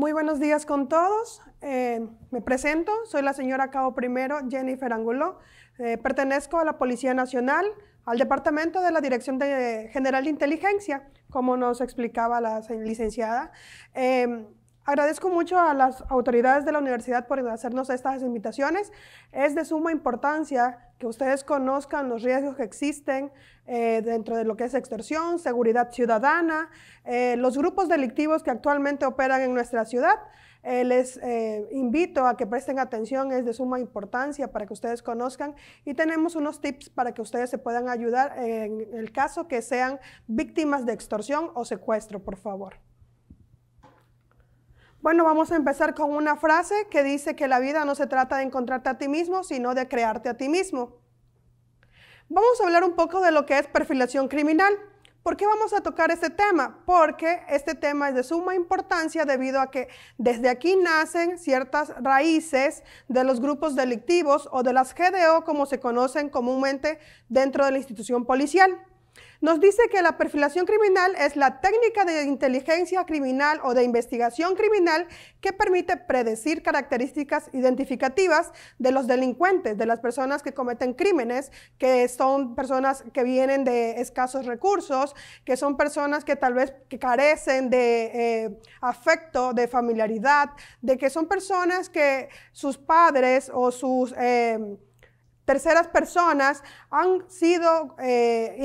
Muy buenos días con todos. Eh, me presento, soy la señora Cabo Primero, Jennifer Angulo. Eh, pertenezco a la Policía Nacional, al Departamento de la Dirección de General de Inteligencia, como nos explicaba la licenciada. Em, Agradezco mucho a las autoridades de la universidad por hacernos estas invitaciones. Es de suma importancia que ustedes conozcan los riesgos que existen eh, dentro de lo que es extorsión, seguridad ciudadana, eh, los grupos delictivos que actualmente operan en nuestra ciudad. Eh, les invito a que presten atención, es de suma importancia para que ustedes conozcan y tenemos unos tips para que ustedes se puedan ayudar en el caso que sean víctimas de extorsión o secuestro, por favor. Bueno, vamos a empezar con una frase que dice que la vida no se trata de encontrarte a ti mismo, sino de crearte a ti mismo. Vamos a hablar un poco de lo que es perfilación criminal. ¿Por qué vamos a tocar este tema? Porque este tema es de suma importancia debido a que desde aquí nacen ciertas raíces de los grupos delictivos o de las GDO como se conocen comúnmente dentro de la institución policial. Nos dice que la perfilación criminal es la técnica de inteligencia criminal o de investigación criminal que permite predecir características identificativas de los delincuentes, de las personas que cometen crímenes, que son personas que vienen de escasos recursos, que son personas que tal vez carecen de eh, afecto, de familiaridad, de que son personas que sus padres o sus... Eh, terceras personas han sido eh,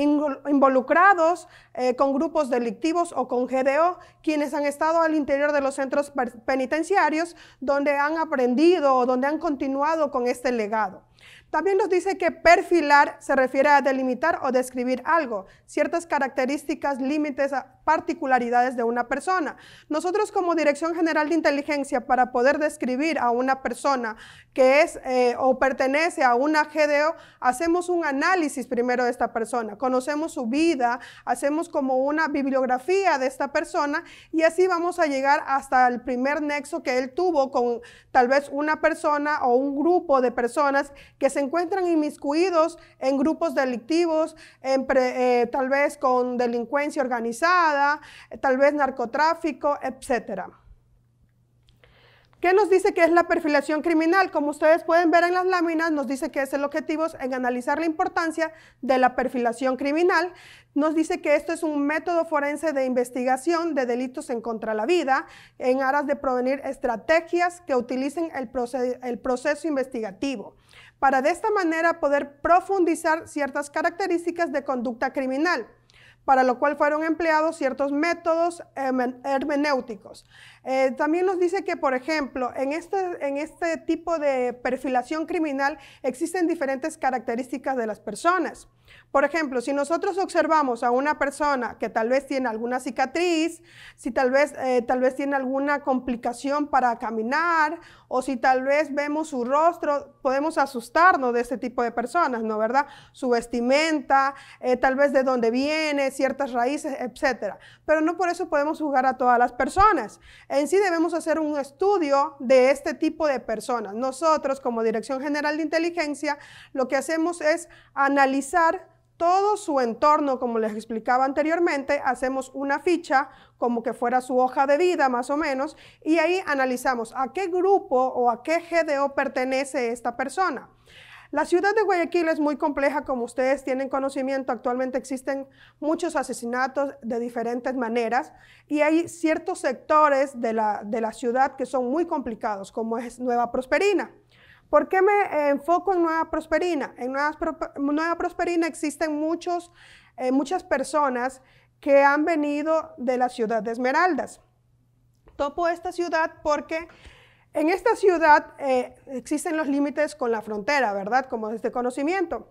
involucrados eh, con grupos delictivos o con GDO, quienes han estado al interior de los centros penitenciarios donde han aprendido o donde han continuado con este legado. También nos dice que perfilar se refiere a delimitar o describir algo, ciertas características, límites, particularidades de una persona. Nosotros como Dirección General de Inteligencia, para poder describir a una persona que es eh, o pertenece a una GDO, hacemos un análisis primero de esta persona, conocemos su vida, hacemos como una bibliografía de esta persona y así vamos a llegar hasta el primer nexo que él tuvo con tal vez una persona o un grupo de personas que se encuentran inmiscuidos en grupos delictivos, eh, tal vez con delincuencia organizada, eh, tal vez narcotráfico, etcétera. ¿Qué nos dice que es la perfilación criminal? Como ustedes pueden ver en las láminas, nos dice que es el objetivo en analizar la importancia de la perfilación criminal. Nos dice que esto es un método forense de investigación de delitos en contra de la vida, en aras de provenir estrategias que utilicen el proceso investigativo para de esta manera poder profundizar ciertas características de conducta criminal para lo cual fueron empleados ciertos métodos hermenéuticos. Eh, también nos dice que, por ejemplo, en este, en este tipo de perfilación criminal existen diferentes características de las personas. Por ejemplo, si nosotros observamos a una persona que tal vez tiene alguna cicatriz, si tal vez, eh, tal vez tiene alguna complicación para caminar o si tal vez vemos su rostro, podemos asustarnos de este tipo de personas, ¿no? ¿Verdad? Su vestimenta, eh, tal vez de dónde viene, ciertas raíces, etc. Pero no por eso podemos juzgar a todas las personas. En sí debemos hacer un estudio de este tipo de personas. Nosotros, como Dirección General de Inteligencia, lo que hacemos es analizar todo su entorno, como les explicaba anteriormente, hacemos una ficha como que fuera su hoja de vida más o menos, y ahí analizamos a qué grupo o a qué GDO pertenece esta persona. La ciudad de Guayaquil es muy compleja, como ustedes tienen conocimiento, actualmente existen muchos asesinatos de diferentes maneras y hay ciertos sectores de la, de la ciudad que son muy complicados, como es Nueva Prosperina. ¿Por qué me eh, enfoco en Nueva Prosperina? En Nueva, Prosperina existen eh, muchas personas que han venido de la ciudad de Esmeraldas. Topo esta ciudad porque en esta ciudad eh, existen los límites con la frontera, ¿verdad? Como desde este conocimiento.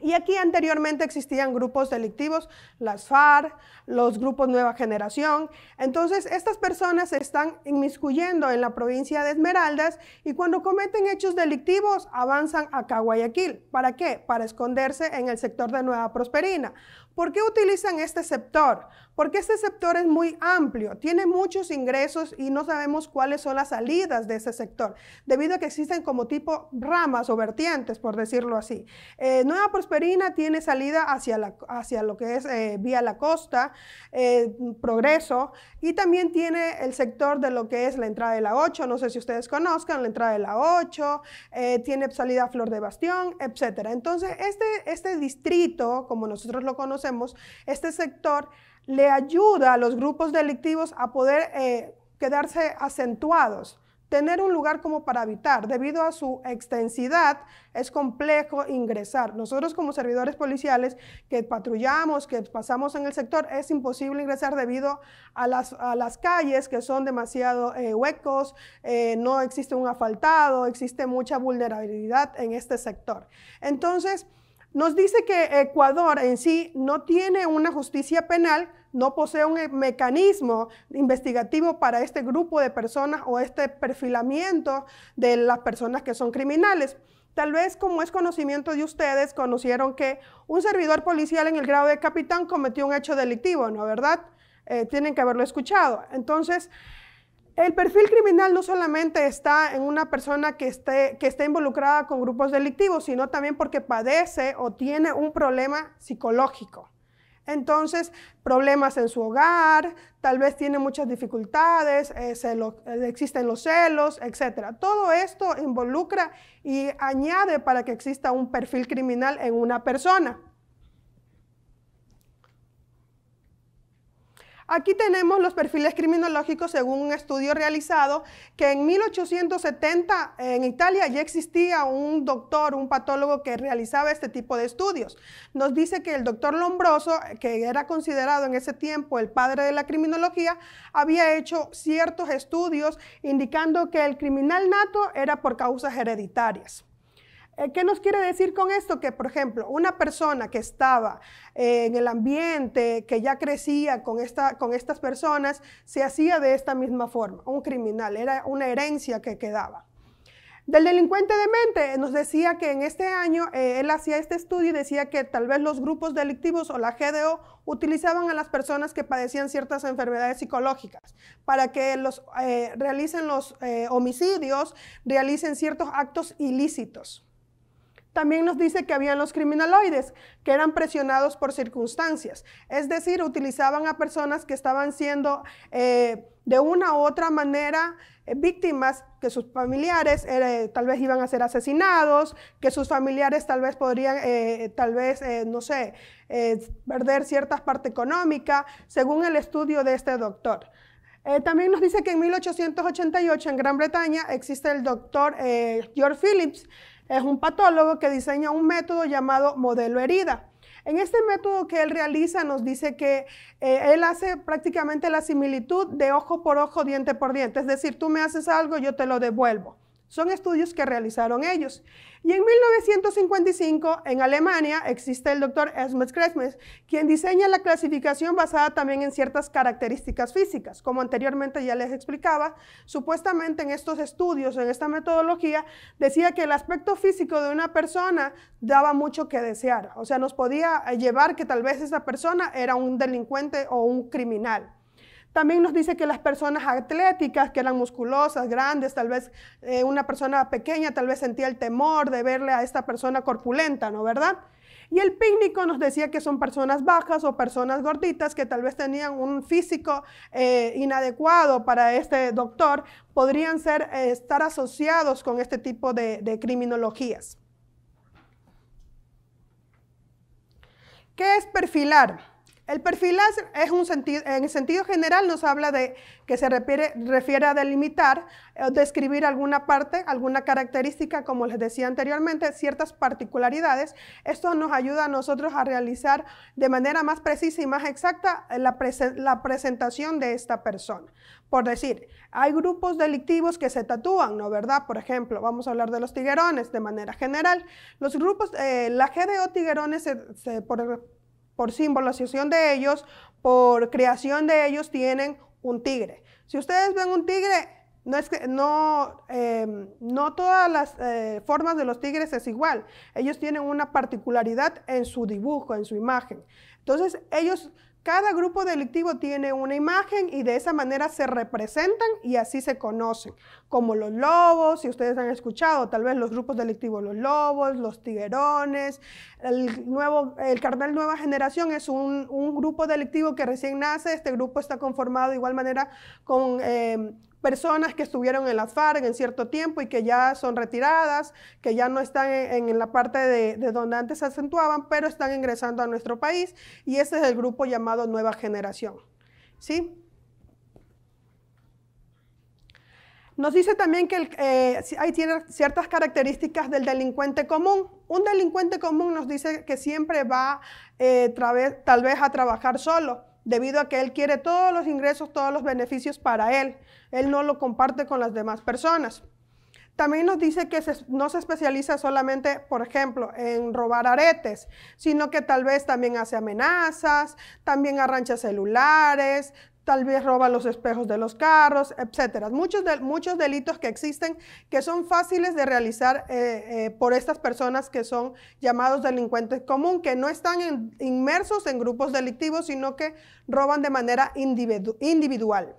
Y aquí anteriormente existían grupos delictivos, las Far, los grupos Nueva Generación. Entonces, estas personas se están inmiscuyendo en la provincia de Esmeraldas y cuando cometen hechos delictivos avanzan acá a Guayaquil. ¿Para qué? Para esconderse en el sector de Nueva Prosperina. ¿Por qué utilizan este sector? porque este sector es muy amplio, tiene muchos ingresos y no sabemos cuáles son las salidas de ese sector, debido a que existen como tipo ramas o vertientes, por decirlo así. Eh, Nueva Prosperina tiene salida hacia, la, hacia lo que es eh, vía la costa, eh, Progreso, y también tiene el sector de lo que es la entrada de la 8, no sé si ustedes conozcan, la entrada de la 8, tiene salida a Flor de Bastión, etc. Entonces, este, este distrito, como nosotros lo conocemos, este sector, le ayuda a los grupos delictivos a poder eh, quedarse acentuados, tener un lugar como para habitar. Debido a su extensidad, es complejo ingresar. Nosotros como servidores policiales que patrullamos, que pasamos en el sector, es imposible ingresar debido a las, calles que son demasiado eh, huecos, eh, no existe un asfaltado, existe mucha vulnerabilidad en este sector. Entonces, nos dice que Ecuador en sí no tiene una justicia penal, no posee un mecanismo investigativo para este grupo de personas o este perfilamiento de las personas que son criminales. Tal vez como es conocimiento de ustedes, conocieron que un servidor policial en el grado de capitán cometió un hecho delictivo, ¿no? ¿Verdad? Eh, tienen que haberlo escuchado. Entonces, el perfil criminal no solamente está en una persona que esté, que esté involucrada con grupos delictivos, sino también porque padece o tiene un problema psicológico. Entonces, problemas en su hogar, tal vez tiene muchas dificultades, eh, existen los celos, etc. Todo esto involucra y añade para que exista un perfil criminal en una persona. Aquí tenemos los perfiles criminológicos según un estudio realizado que en 1870 en Italia ya existía un doctor, un patólogo que realizaba este tipo de estudios. Nos dice que el doctor Lombroso, que era considerado en ese tiempo el padre de la criminología, había hecho ciertos estudios indicando que el criminal nato era por causas hereditarias. Eh, ¿Qué nos quiere decir con esto? Que, por ejemplo, una persona que estaba eh, en el ambiente, que ya crecía con, con estas personas, se hacía de esta misma forma, un criminal, era una herencia que quedaba. Del delincuente de mente, eh, nos decía que en este año él hacía este estudio y decía que tal vez los grupos delictivos o la GDO utilizaban a las personas que padecían ciertas enfermedades psicológicas para que los, realicen los homicidios, realicen ciertos actos ilícitos. También nos dice que habían los criminaloides, que eran presionados por circunstancias, es decir, utilizaban a personas que estaban siendo eh, de una u otra manera eh, víctimas, que sus familiares eh, tal vez iban a ser asesinados, que sus familiares tal vez podrían, tal vez, no sé, perder cierta parte económica, según el estudio de este doctor. también nos dice que en 1888 en Gran Bretaña existe el doctor George Phillips, es un patólogo que diseña un método llamado modelo herida. En este método que él realiza nos dice que eh, él hace prácticamente la similitud de ojo por ojo, diente por diente. Es decir, tú me haces algo, yo te lo devuelvo. Son estudios que realizaron ellos. Y en 1955, en Alemania, existe el doctor Esmes Kresmes, quien diseña la clasificación basada también en ciertas características físicas. Como anteriormente ya les explicaba, supuestamente en estos estudios, en esta metodología, decía que el aspecto físico de una persona daba mucho que desear. O sea, nos podía llevar que tal vez esa persona era un delincuente o un criminal. También nos dice que las personas atléticas, que eran musculosas, grandes, tal vez eh, una persona pequeña, tal vez sentía el temor de verle a esta persona corpulenta, ¿no? ¿Verdad? Y el pícnico nos decía que son personas bajas o personas gorditas que tal vez tenían un físico eh, inadecuado para este doctor, podrían ser, eh, estar asociados con este tipo de, de criminologías. ¿Qué es perfilar? El perfil es un sentido, en sentido general nos habla de que se refiere, refiere a delimitar eh, o describir alguna parte, alguna característica, como les decía anteriormente, ciertas particularidades. Esto nos ayuda a nosotros a realizar de manera más precisa y más exacta eh, la, presentación de esta persona. Por decir, hay grupos delictivos que se tatúan, ¿no verdad? Por ejemplo, vamos a hablar de los tiguerones de manera general. Los grupos, eh, la GDO tiguerones, se, se, por, por simbolización de ellos, por creación de ellos, tienen un tigre. Si ustedes ven un tigre, no, es que, no, em, no todas las eh, formas de los tigres es igual. Ellos tienen una particularidad en su dibujo, en su imagen. Entonces, ellos cada grupo delictivo tiene una imagen y de esa manera se representan y así se conocen, como los lobos, si ustedes han escuchado, tal vez los grupos delictivos, los lobos, los tiguerones, el, nuevo, el carnal Nueva Generación es un, grupo delictivo que recién nace, este grupo está conformado de igual manera con eh, personas que estuvieron en la FARC en cierto tiempo y que ya son retiradas, que ya no están en, la parte de, donde antes se acentuaban, pero están ingresando a nuestro país y ese es el grupo llamado Nueva Generación. ¿Sí? Nos dice también que eh, ahí tiene ciertas características del delincuente común. Un delincuente común nos dice que siempre va eh, tal vez a trabajar solo debido a que Él quiere todos los ingresos, todos los beneficios para Él. Él no lo comparte con las demás personas. También nos dice que no se especializa solamente, por ejemplo, en robar aretes, sino que tal vez también hace amenazas, también arrancha celulares, tal vez roba los espejos de los carros, etcétera. Muchos, de, muchos delitos que existen que son fáciles de realizar eh, eh, por estas personas que son llamados delincuentes común, que no están inmersos en grupos delictivos, sino que roban de manera individual.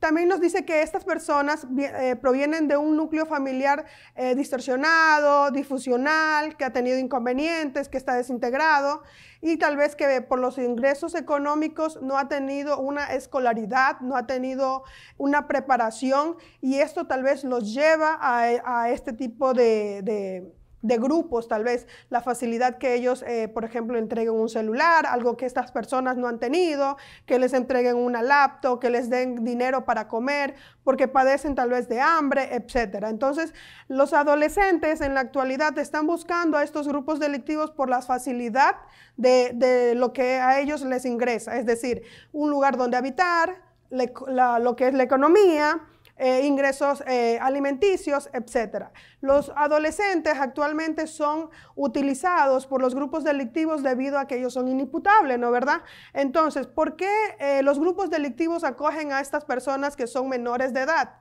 También nos dice que estas personas eh, provienen de un núcleo familiar eh, distorsionado, difusional, que ha tenido inconvenientes, que está desintegrado y tal vez que por los ingresos económicos no ha tenido una escolaridad, no ha tenido una preparación y esto tal vez los lleva a, este tipo de de grupos, tal vez la facilidad que ellos, eh, por ejemplo, entreguen un celular, algo que estas personas no han tenido, que les entreguen una laptop, que les den dinero para comer, porque padecen tal vez de hambre, etc. Entonces, los adolescentes en la actualidad están buscando a estos grupos delictivos por la facilidad de, lo que a ellos les ingresa, es decir, un lugar donde habitar, lo que es la economía, eh, ingresos eh, alimenticios, etc. Los adolescentes actualmente son utilizados por los grupos delictivos debido a que ellos son inimputables, ¿no verdad? Entonces, ¿por qué eh, los grupos delictivos acogen a estas personas que son menores de edad?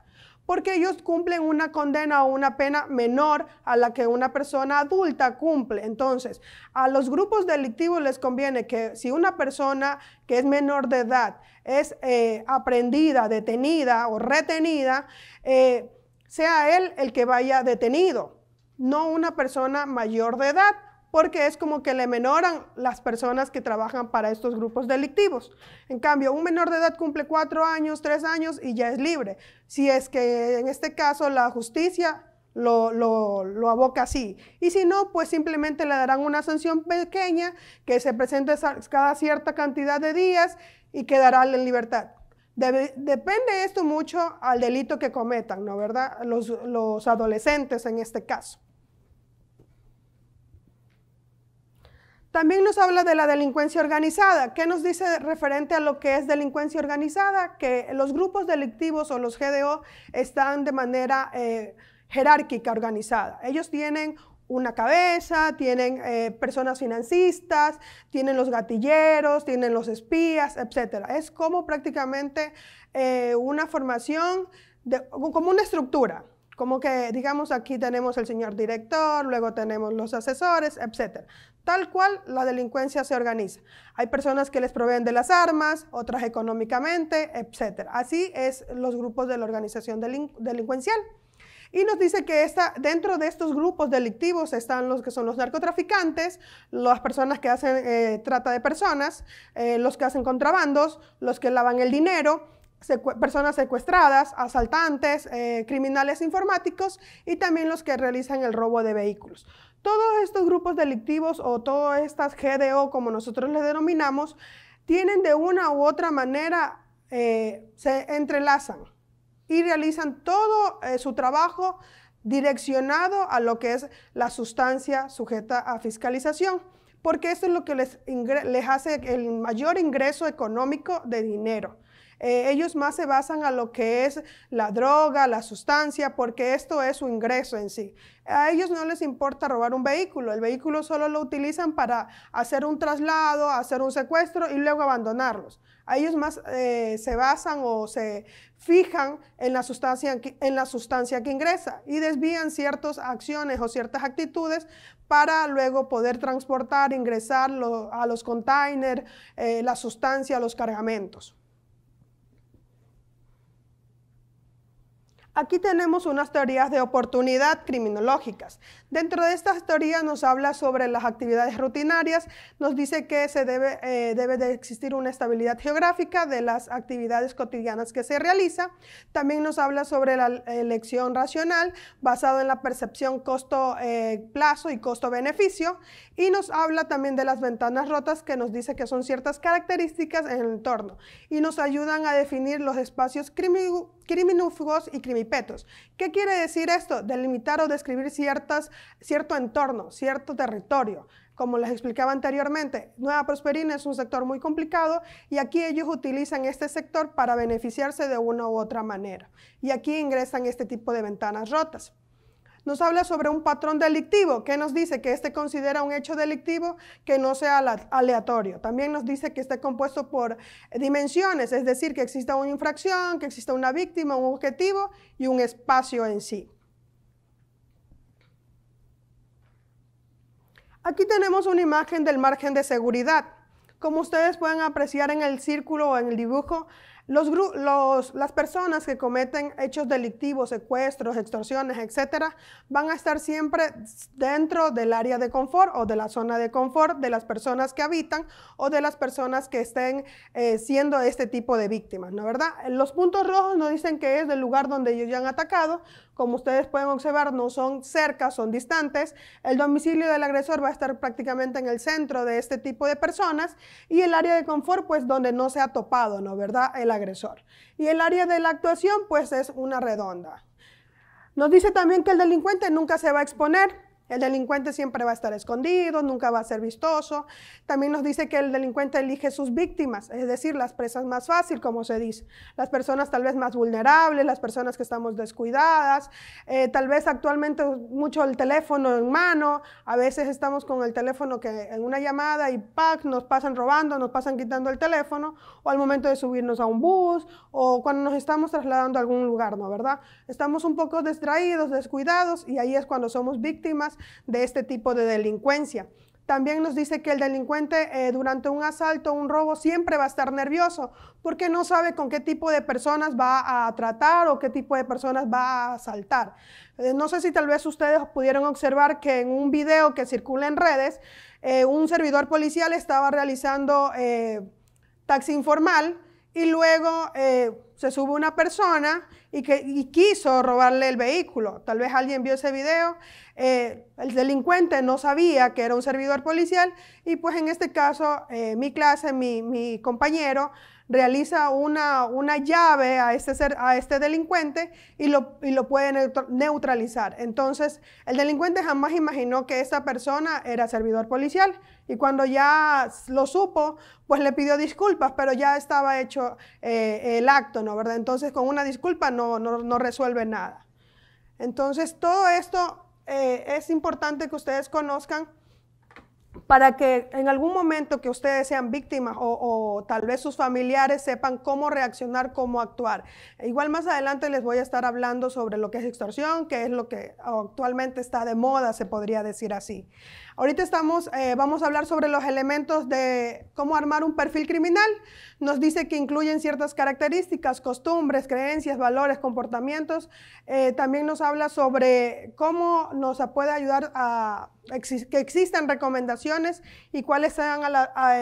porque ellos cumplen una condena o una pena menor a la que una persona adulta cumple. Entonces, a los grupos delictivos les conviene que si una persona que es menor de edad es eh, aprendida, detenida o retenida, eh, sea él el que vaya detenido, no una persona mayor de edad, porque es como que le menoran las personas que trabajan para estos grupos delictivos. En cambio, un menor de edad cumple cuatro años, tres años y ya es libre. Si es que en este caso la justicia lo, lo, aboca así. Y si no, pues simplemente le darán una sanción pequeña que se presente cada cierta cantidad de días y quedará en libertad. depende esto mucho al delito que cometan, ¿no verdad? Los, adolescentes en este caso. También nos habla de la delincuencia organizada. ¿Qué nos dice referente a lo que es delincuencia organizada? Que los grupos delictivos o los GDO están de manera eh, jerárquica organizada. Ellos tienen una cabeza, tienen eh, personas financistas, tienen los gatilleros, tienen los espías, etc. Es como prácticamente eh, una formación, como una estructura, como que digamos aquí tenemos el señor director, luego tenemos los asesores, etc. Tal cual la delincuencia se organiza. Hay personas que les proveen de las armas, otras económicamente, etc. Así es los grupos de la organización delincuencial. Y nos dice que dentro de estos grupos delictivos están los que son los narcotraficantes, las personas que hacen eh, trata de personas, eh, los que hacen contrabandos, los que lavan el dinero, personas secuestradas, asaltantes, eh, criminales informáticos y también los que realizan el robo de vehículos. Todos estos grupos delictivos o todas estas GDO, como nosotros les denominamos, tienen de una u otra manera, se entrelazan y realizan todo eh, su trabajo direccionado a lo que es la sustancia sujeta a fiscalización, porque esto es lo que les, les hace el mayor ingreso económico de dinero. Eh, ellos más se basan a lo que es la droga, la sustancia, porque esto es su ingreso en sí. A ellos no les importa robar un vehículo, el vehículo solo lo utilizan para hacer un traslado, hacer un secuestro y luego abandonarlos ellos más eh, se basan o se fijan en la, sustancia, en la sustancia que ingresa y desvían ciertas acciones o ciertas actitudes para luego poder transportar, ingresar a los containers, eh, la sustancia, los cargamentos. Aquí tenemos unas teorías de oportunidad criminológicas. Dentro de esta teoría nos habla sobre las actividades rutinarias, nos dice que se debe, eh, debe de existir una estabilidad geográfica de las actividades cotidianas que se realiza. También nos habla sobre la elección racional basado en la percepción costo-plazo eh, y costo-beneficio y nos habla también de las ventanas rotas que nos dice que son ciertas características en el entorno y nos ayudan a definir los espacios criminófugos criminúfugos y crimipetos. ¿Qué quiere decir esto? Delimitar o describir ciertas cierto entorno, cierto territorio. Como les explicaba anteriormente, Nueva Prosperina es un sector muy complicado y aquí ellos utilizan este sector para beneficiarse de una u otra manera. Y aquí ingresan este tipo de ventanas rotas nos habla sobre un patrón delictivo, que nos dice que este considera un hecho delictivo que no sea aleatorio. También nos dice que esté compuesto por dimensiones, es decir, que exista una infracción, que exista una víctima, un objetivo y un espacio en sí. Aquí tenemos una imagen del margen de seguridad. Como ustedes pueden apreciar en el círculo o en el dibujo, las personas que cometen hechos delictivos, secuestros, extorsiones, etcétera, van a estar siempre dentro del área de confort o de la zona de confort de las personas que habitan o de las personas que estén eh, siendo este tipo de víctimas, ¿no verdad? Los puntos rojos nos dicen que es del lugar donde ellos ya han atacado, como ustedes pueden observar, no son cerca, son distantes. El domicilio del agresor va a estar prácticamente en el centro de este tipo de personas y el área de confort, pues donde no se ha topado, ¿no? ¿Verdad? El agresor. Y el área de la actuación, pues es una redonda. Nos dice también que el delincuente nunca se va a exponer el delincuente siempre va a estar escondido, nunca va a ser vistoso. También nos dice que el delincuente elige sus víctimas, es decir, las presas más fácil, como se dice. Las personas tal vez más vulnerables, las personas que estamos descuidadas. Eh, tal vez actualmente mucho el teléfono en mano. A veces estamos con el teléfono que en una llamada y ¡pac! nos pasan robando, nos pasan quitando el teléfono. O al momento de subirnos a un bus o cuando nos estamos trasladando a algún lugar, ¿no? ¿Verdad? Estamos un poco distraídos, descuidados y ahí es cuando somos víctimas de este tipo de delincuencia. También nos dice que el delincuente eh, durante un asalto un robo siempre va a estar nervioso porque no sabe con qué tipo de personas va a tratar o qué tipo de personas va a asaltar. Eh, no sé si tal vez ustedes pudieron observar que en un video que circula en redes, eh, un servidor policial estaba realizando taxi informal y luego se sube una persona y, que, quiso robarle el vehículo. Tal vez alguien vio ese video, eh, el delincuente no sabía que era un servidor policial y pues en este caso eh, mi clase, mi, mi compañero, realiza una, una llave a este, a este delincuente y lo, lo puede neutralizar. Entonces, el delincuente jamás imaginó que esta persona era servidor policial y cuando ya lo supo, pues le pidió disculpas, pero ya estaba hecho eh, el acto, ¿no? ¿verdad? Entonces, con una disculpa no, no, resuelve nada. Entonces, todo esto eh, es importante que ustedes conozcan para que en algún momento que ustedes sean víctimas o, tal vez sus familiares sepan cómo reaccionar, cómo actuar. E igual más adelante les voy a estar hablando sobre lo que es extorsión, que es lo que actualmente está de moda, se podría decir así. Ahorita estamos, eh, vamos a hablar sobre los elementos de cómo armar un perfil criminal. Nos dice que incluyen ciertas características, costumbres, creencias, valores, comportamientos. Eh, también nos habla sobre cómo nos puede ayudar a que existan recomendaciones y cuáles sean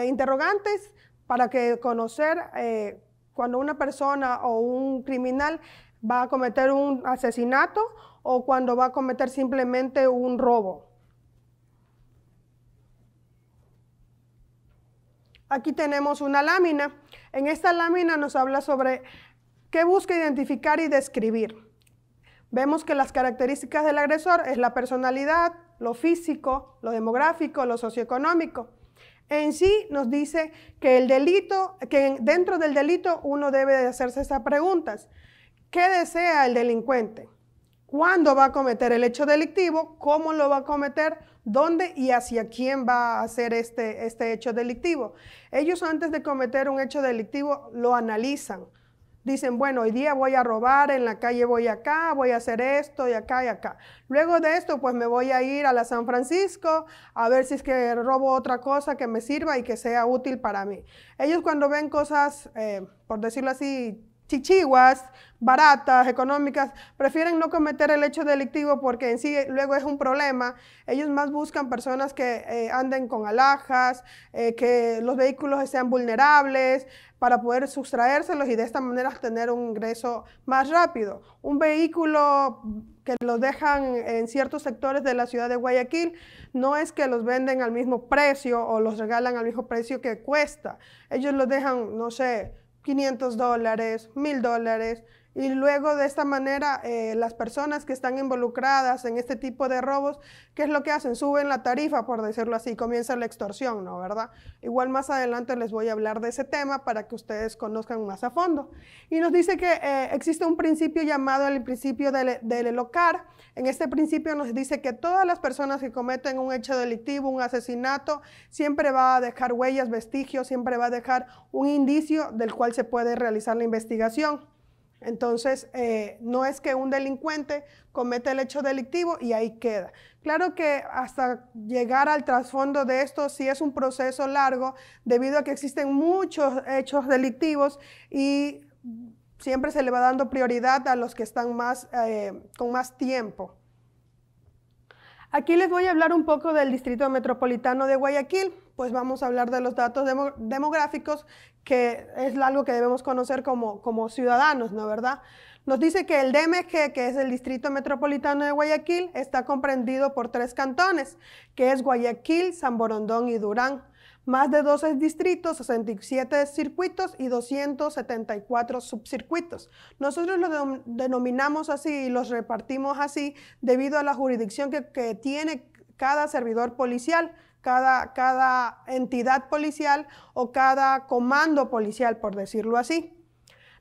interrogantes para que conocer eh, cuando una persona o un criminal va a cometer un asesinato o cuando va a cometer simplemente un robo. Aquí tenemos una lámina. En esta lámina nos habla sobre qué busca identificar y describir. Vemos que las características del agresor es la personalidad, lo físico, lo demográfico, lo socioeconómico. En sí nos dice que el delito, que dentro del delito uno debe de hacerse esas preguntas. ¿Qué desea el delincuente? cuándo va a cometer el hecho delictivo, cómo lo va a cometer, dónde y hacia quién va a hacer este, este hecho delictivo. Ellos antes de cometer un hecho delictivo lo analizan. Dicen, bueno, hoy día voy a robar, en la calle voy acá, voy a hacer esto y acá y acá. Luego de esto, pues me voy a ir a la San Francisco a ver si es que robo otra cosa que me sirva y que sea útil para mí. Ellos cuando ven cosas, eh, por decirlo así, chichiguas, baratas, económicas, prefieren no cometer el hecho delictivo porque en sí luego es un problema. Ellos más buscan personas que eh, anden con alhajas, eh, que los vehículos sean vulnerables para poder sustraérselos y de esta manera tener un ingreso más rápido. Un vehículo que los dejan en ciertos sectores de la ciudad de Guayaquil, no es que los venden al mismo precio o los regalan al mismo precio que cuesta. Ellos los dejan, no sé, 500 dólares, 1000 dólares, y luego de esta manera eh, las personas que están involucradas en este tipo de robos, ¿qué es lo que hacen? Suben la tarifa, por decirlo así, comienza la extorsión, ¿no? ¿Verdad? Igual más adelante les voy a hablar de ese tema para que ustedes conozcan más a fondo. Y nos dice que eh, existe un principio llamado el principio del, elocar. En este principio nos dice que todas las personas que cometen un hecho delictivo, un asesinato, siempre va a dejar huellas, vestigios, siempre va a dejar un indicio del cual se puede realizar la investigación. Entonces, eh, no es que un delincuente cometa el hecho delictivo y ahí queda. Claro que hasta llegar al trasfondo de esto sí es un proceso largo, debido a que existen muchos hechos delictivos y siempre se le va dando prioridad a los que están eh, con más tiempo. Aquí les voy a hablar un poco del Distrito Metropolitano de Guayaquil pues vamos a hablar de los datos demográficos, que es algo que debemos conocer como, ciudadanos, ¿no verdad? Nos dice que el DMG, que es el Distrito Metropolitano de Guayaquil, está comprendido por tres cantones, que es Guayaquil, San Borondón y Durán. Más de 12 distritos, 67 circuitos y 274 subcircuitos. Nosotros lo denominamos así y los repartimos así debido a la jurisdicción que, que tiene cada servidor policial cada, entidad policial o cada comando policial, por decirlo así.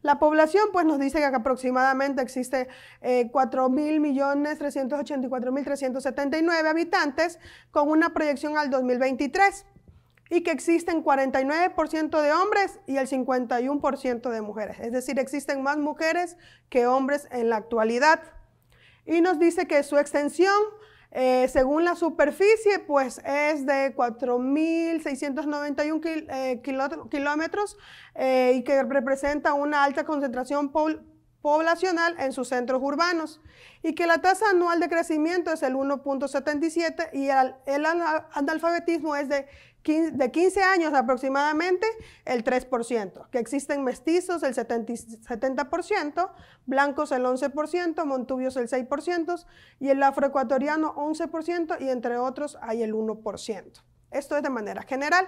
La población pues nos dice que aproximadamente existe 4.384.379 eh, habitantes con una proyección al 2023 y que existen 49% de hombres y el 51% de mujeres. Es decir, existen más mujeres que hombres en la actualidad. Y nos dice que su extensión eh, según la superficie, pues es de 4.691 eh, kilómetros eh, y que representa una alta concentración pol poblacional en sus centros urbanos y que la tasa anual de crecimiento es el 1.77 y el, analfabetismo es de 15, años aproximadamente el 3%, que existen mestizos el 70, 70% blancos el 11%, montubios el 6% y el afroecuatoriano 11% y entre otros hay el 1%. Esto es de manera general.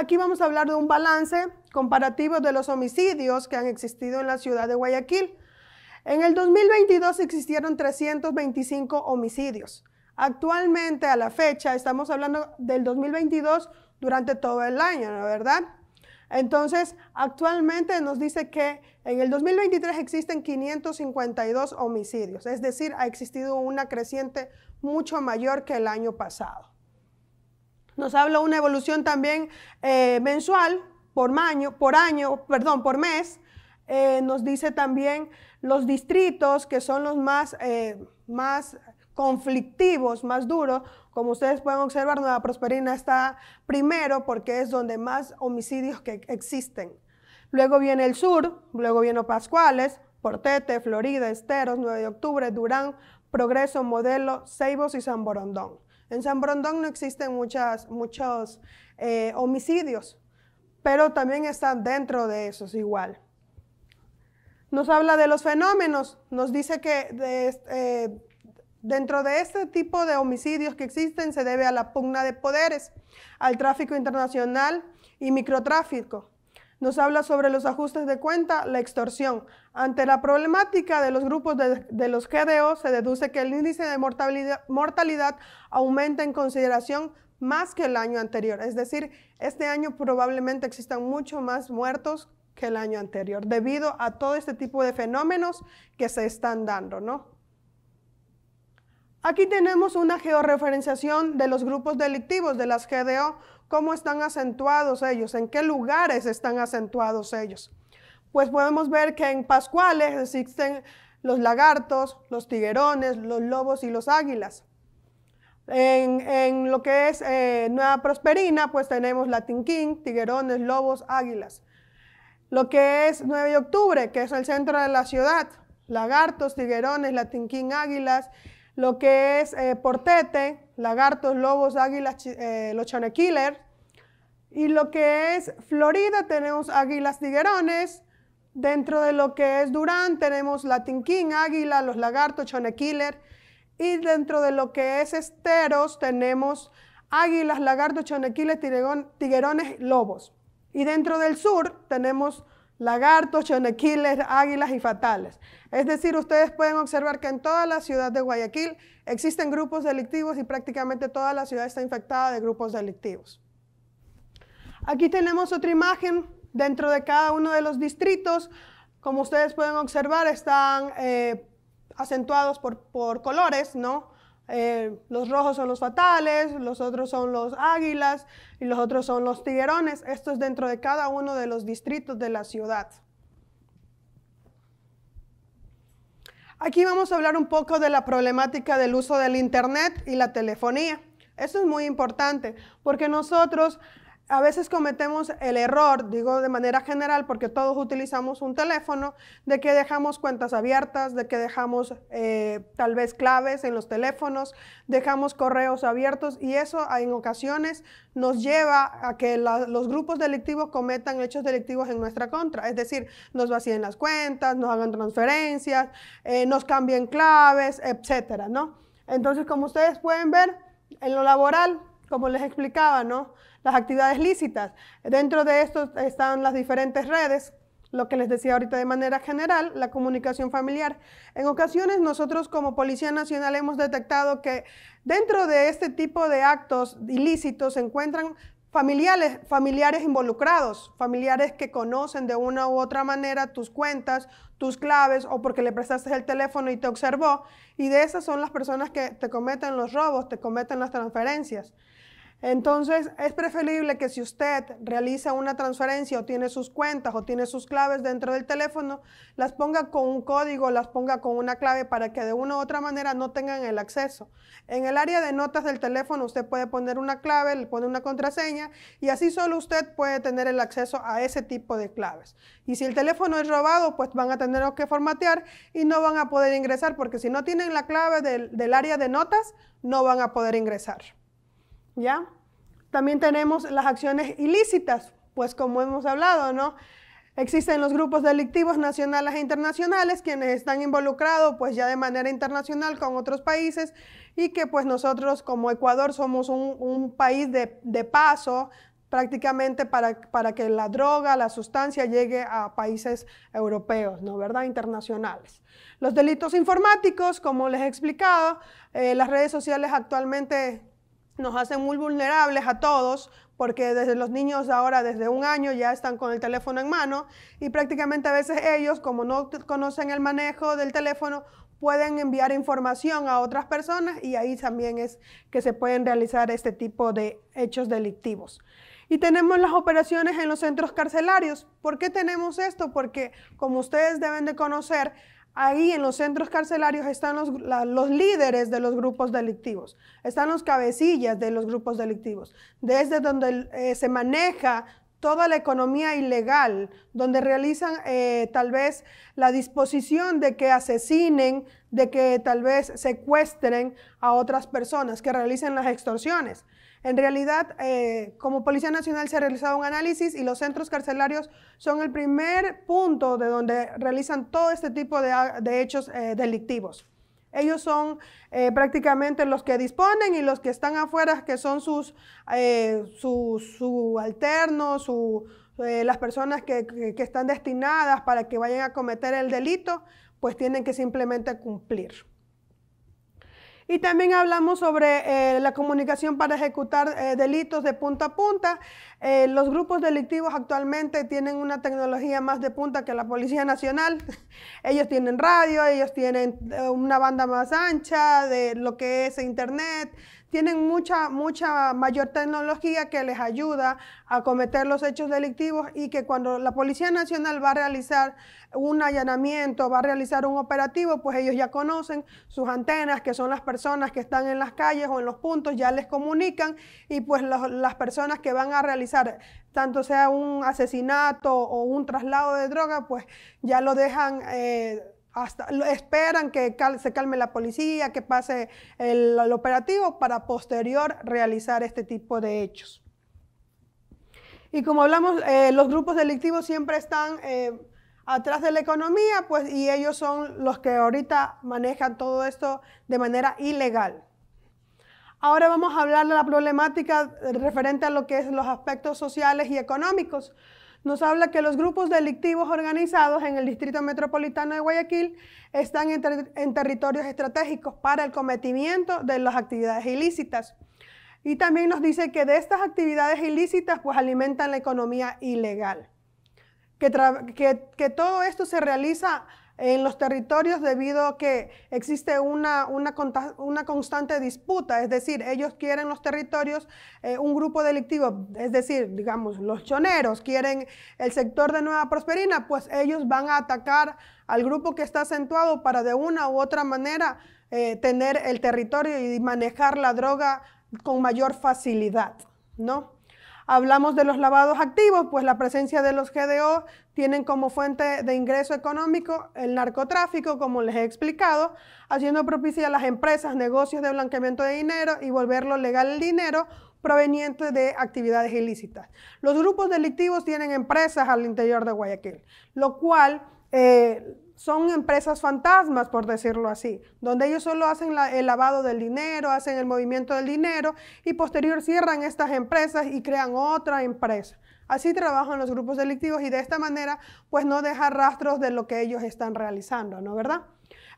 Aquí vamos a hablar de un balance comparativo de los homicidios que han existido en la ciudad de Guayaquil. En el 2022 existieron 325 homicidios. Actualmente, a la fecha, estamos hablando del 2022 durante todo el año, ¿no verdad? Entonces, actualmente nos dice que en el 2023 existen 552 homicidios, es decir, ha existido una creciente mucho mayor que el año pasado. Nos habla una evolución también eh, mensual, por año, por año, perdón, por mes. Eh, nos dice también los distritos que son los más, eh, más conflictivos, más duros. Como ustedes pueden observar, Nueva Prosperina está primero porque es donde más homicidios que existen. Luego viene el sur, luego viene Pascuales, Portete, Florida, Esteros, 9 de Octubre, Durán, Progreso, Modelo, Ceibos y San Borondón. En San Brondón no existen muchos eh, homicidios, pero también están dentro de esos igual. Nos habla de los fenómenos, nos dice que eh, dentro de este tipo de homicidios que existen se debe a la pugna de poderes, al tráfico internacional y microtráfico. Nos habla sobre los ajustes de cuenta, la extorsión. Ante la problemática de los grupos de, los GDO, se deduce que el índice de mortalidad, aumenta en consideración más que el año anterior. Es decir, este año probablemente existan mucho más muertos que el año anterior, debido a todo este tipo de fenómenos que se están dando, ¿no? Aquí tenemos una georreferenciación de los grupos delictivos de las GDO, cómo están acentuados ellos, en qué lugares están acentuados ellos pues podemos ver que en Pascuales existen los lagartos, los tiguerones, los lobos y los águilas. En, lo que es eh, Nueva Prosperina, pues tenemos latinquín, tiguerones, lobos, águilas. Lo que es 9 de octubre, que es el centro de la ciudad, lagartos, tiguerones, latinquín, águilas. Lo que es eh, Portete, lagartos, lobos, águilas, eh, los chanequiler. Y lo que es Florida, tenemos águilas, tiguerones, Dentro de lo que es Durán tenemos la tinquín Águila, Los Lagartos, chonequiler. Y dentro de lo que es Esteros tenemos Águilas, Lagartos, chonequiles, Killer, Tiguerones, Lobos. Y dentro del sur tenemos Lagartos, chonequiles, Águilas y Fatales. Es decir, ustedes pueden observar que en toda la ciudad de Guayaquil existen grupos delictivos y prácticamente toda la ciudad está infectada de grupos delictivos. Aquí tenemos otra imagen Dentro de cada uno de los distritos, como ustedes pueden observar, están eh, acentuados por, colores, ¿no? Eh, los rojos son los fatales, los otros son los águilas y los otros son los tiguerones. Esto es dentro de cada uno de los distritos de la ciudad. Aquí vamos a hablar un poco de la problemática del uso del Internet y la telefonía. Eso es muy importante porque nosotros a veces cometemos el error, digo de manera general, porque todos utilizamos un teléfono, de que dejamos cuentas abiertas, de que dejamos eh, tal vez claves en los teléfonos, dejamos correos abiertos y eso en ocasiones nos lleva a que los grupos delictivos cometan hechos delictivos en nuestra contra. Es decir, nos vacíen las cuentas, nos hagan transferencias, eh, nos cambien claves, etcétera, ¿no? Entonces, como ustedes pueden ver, en lo laboral, como les explicaba, ¿no? las actividades lícitas. Dentro de esto están las diferentes redes, lo que les decía ahorita de manera general, la comunicación familiar. En ocasiones nosotros como Policía Nacional hemos detectado que dentro de este tipo de actos ilícitos se encuentran familiares, familiares involucrados, familiares que conocen de una u otra manera tus cuentas, tus claves o porque le prestaste el teléfono y te observó. Y de esas son las personas que te cometen los robos, te cometen las transferencias. Entonces, es preferible que si usted realiza una transferencia o tiene sus cuentas o tiene sus claves dentro del teléfono, las ponga con un código, las ponga con una clave para que de una u otra manera no tengan el acceso. En el área de notas del teléfono usted puede poner una clave, le pone una contraseña y así solo usted puede tener el acceso a ese tipo de claves. Y si el teléfono es robado, pues van a tener que formatear y no van a poder ingresar porque si no tienen la clave del, del área de notas, no van a poder ingresar. ¿ya? También tenemos las acciones ilícitas, pues como hemos hablado, ¿no? Existen los grupos delictivos nacionales e internacionales quienes están involucrados pues ya de manera internacional con otros países y que pues nosotros como Ecuador somos un, país de, de, paso prácticamente para, para que la droga, la sustancia llegue a países europeos, ¿no? ¿Verdad? Internacionales. Los delitos informáticos, como les he explicado, eh, las redes sociales actualmente nos hacen muy vulnerables a todos, porque desde los niños ahora, desde un año, ya están con el teléfono en mano y prácticamente a veces ellos, como no conocen el manejo del teléfono, pueden enviar información a otras personas y ahí también es que se pueden realizar este tipo de hechos delictivos. Y tenemos las operaciones en los centros carcelarios. ¿Por qué tenemos esto? Porque, como ustedes deben de conocer, Ahí en los centros carcelarios están los, líderes de los grupos delictivos, están los cabecillas de los grupos delictivos, desde donde eh, se maneja toda la economía ilegal, donde realizan eh, tal vez la disposición de que asesinen, de que tal vez secuestren a otras personas, que realicen las extorsiones. En realidad, eh, como Policía Nacional se ha realizado un análisis y los centros carcelarios son el primer punto de donde realizan todo este tipo de, ah, hechos eh, delictivos. Ellos son eh, prácticamente los que disponen y los que están afuera, que son sus su, alternos, las personas que están destinadas para que vayan a cometer el delito, pues tienen que simplemente cumplir. Y también hablamos sobre eh, la comunicación para ejecutar eh, delitos de punta a punta. Eh, los grupos delictivos actualmente tienen una tecnología más de punta que la Policía Nacional. ellos tienen radio, ellos tienen una banda más ancha de lo que es Internet, tienen mucha, mucha mayor tecnología que les ayuda a cometer los hechos delictivos y que cuando la Policía Nacional va a realizar un allanamiento, va a realizar un operativo, pues ellos ya conocen sus antenas, que son las personas que están en las calles o en los puntos, ya les comunican y pues las personas que van a realizar tanto sea un asesinato o un traslado de droga, pues ya lo dejan... Eh, esperan que se calme la policía, que pase el, operativo para posterior realizar este tipo de hechos. Y como hablamos, eh, los grupos delictivos siempre están eh, atrás de la economía, pues, y ellos son los que ahorita manejan todo esto de manera ilegal. Ahora vamos a hablar de la problemática referente a lo que es los aspectos sociales y económicos nos habla que los grupos delictivos organizados en el Distrito Metropolitano de Guayaquil están en, territorios estratégicos para el cometimiento de las actividades ilícitas. Y también nos dice que de estas actividades ilícitas pues alimentan la economía ilegal. que, que, todo esto se realiza en los territorios debido a que existe una, una, constante disputa, es decir, ellos quieren los territorios, eh, un grupo delictivo, es decir, digamos, los choneros quieren el sector de Nueva Prosperina, pues ellos van a atacar al grupo que está acentuado para de una u otra manera eh, tener el territorio y manejar la droga con mayor facilidad, ¿no? Hablamos de los lavados activos, pues la presencia de los GDO tienen como fuente de ingreso económico el narcotráfico, como les he explicado, haciendo propicia a las empresas, negocios de blanqueamiento de dinero y volverlo legal el dinero proveniente de actividades ilícitas. Los grupos delictivos tienen empresas al interior de Guayaquil, lo cual... Eh, son empresas fantasmas, por decirlo así, donde ellos solo hacen el lavado del dinero, hacen el movimiento del dinero y posterior cierran estas empresas y crean otra empresa. Así trabajan los grupos delictivos y de esta manera pues no deja rastros de lo que ellos están realizando, ¿no verdad?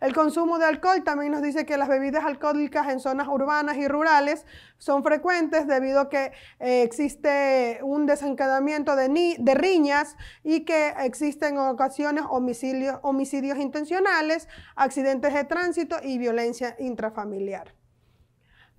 El consumo de alcohol también nos dice que las bebidas alcohólicas en zonas urbanas y rurales son frecuentes debido a que eh, existe un desencadenamiento de, riñas y que existen en ocasiones homicidios intencionales, accidentes de tránsito y violencia intrafamiliar.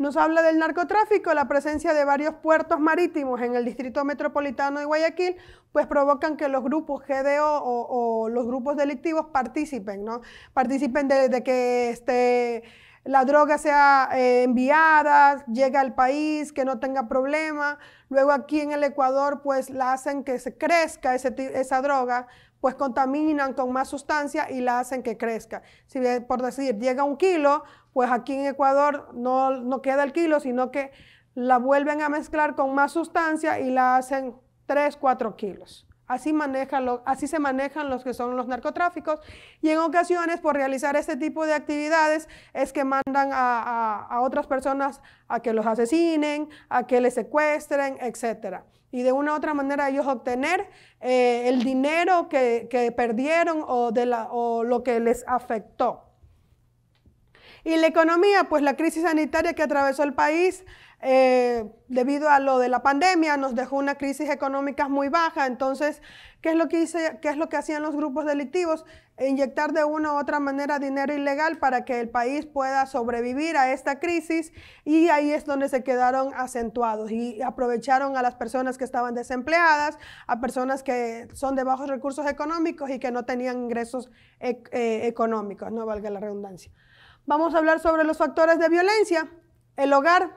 Nos habla del narcotráfico, la presencia de varios puertos marítimos en el distrito metropolitano de Guayaquil, pues provocan que los grupos GDO o, los grupos delictivos participen, ¿no? Participen de, que este, la droga sea eh, enviada, llegue al país, que no tenga problema. Luego aquí en el Ecuador, pues la hacen que se crezca esa droga pues contaminan con más sustancia y la hacen que crezca. Si por decir, llega un kilo, pues aquí en Ecuador no, queda el kilo, sino que la vuelven a mezclar con más sustancia y la hacen 3, 4 kilos. Así, así, se manejan los que son los narcotráficos. Y en ocasiones, por realizar este tipo de actividades, es que mandan a, a otras personas a que los asesinen, a que les secuestren, etcétera y de una u otra manera ellos obtener eh, el dinero que, perdieron o, de la, o lo que les afectó. Y la economía, pues la crisis sanitaria que atravesó el país eh, debido a lo de la pandemia, nos dejó una crisis económica muy baja. Entonces, ¿qué es lo que, hice, qué es lo que hacían los grupos delictivos? E inyectar de una u otra manera dinero ilegal para que el país pueda sobrevivir a esta crisis y ahí es donde se quedaron acentuados y aprovecharon a las personas que estaban desempleadas, a personas que son de bajos recursos económicos y que no tenían ingresos eh, económicos, no valga la redundancia. Vamos a hablar sobre los factores de violencia. El hogar,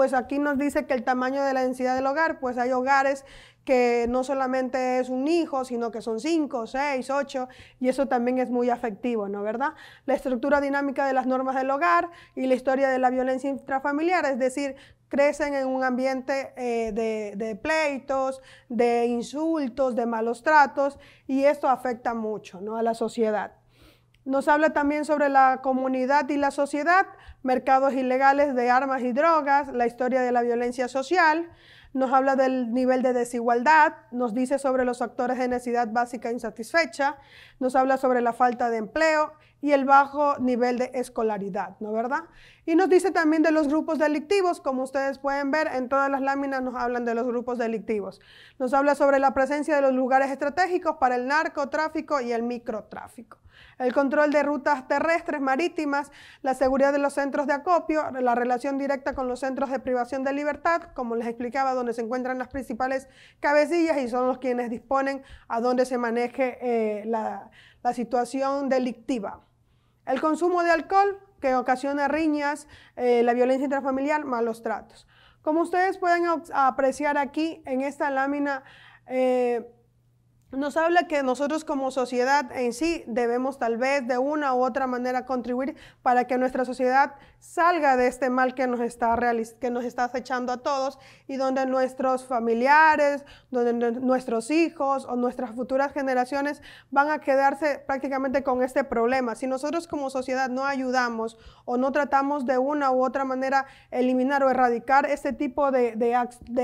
pues aquí nos dice que el tamaño de la densidad del hogar, pues hay hogares que no solamente es un hijo, sino que son cinco, seis, ocho, y eso también es muy afectivo, ¿no? ¿Verdad? La estructura dinámica de las normas del hogar y la historia de la violencia intrafamiliar, es decir, crecen en un ambiente eh, de, de, pleitos, de insultos, de malos tratos, y esto afecta mucho ¿no? a la sociedad. Nos habla también sobre la comunidad y la sociedad, mercados ilegales de armas y drogas, la historia de la violencia social, nos habla del nivel de desigualdad, nos dice sobre los factores de necesidad básica insatisfecha, nos habla sobre la falta de empleo y el bajo nivel de escolaridad, ¿no verdad? Y nos dice también de los grupos delictivos, como ustedes pueden ver, en todas las láminas nos hablan de los grupos delictivos. Nos habla sobre la presencia de los lugares estratégicos para el narcotráfico y el microtráfico. El control de rutas terrestres, marítimas, la seguridad de los centros de acopio, la relación directa con los centros de privación de libertad, como les explicaba, donde se encuentran las principales cabecillas y son los quienes disponen a dónde se maneje eh, la situación delictiva. El consumo de alcohol, que ocasiona riñas, eh, la violencia intrafamiliar, malos tratos. Como ustedes pueden apreciar aquí en esta lámina, eh, nos habla que nosotros como sociedad en sí debemos tal vez de una u otra manera contribuir para que nuestra sociedad salga de este mal que nos está, que nos está acechando a todos y donde nuestros familiares, donde nuestros hijos o nuestras futuras generaciones van a quedarse prácticamente con este problema. Si nosotros como sociedad no ayudamos o no tratamos de una u otra manera eliminar o erradicar este tipo de, de,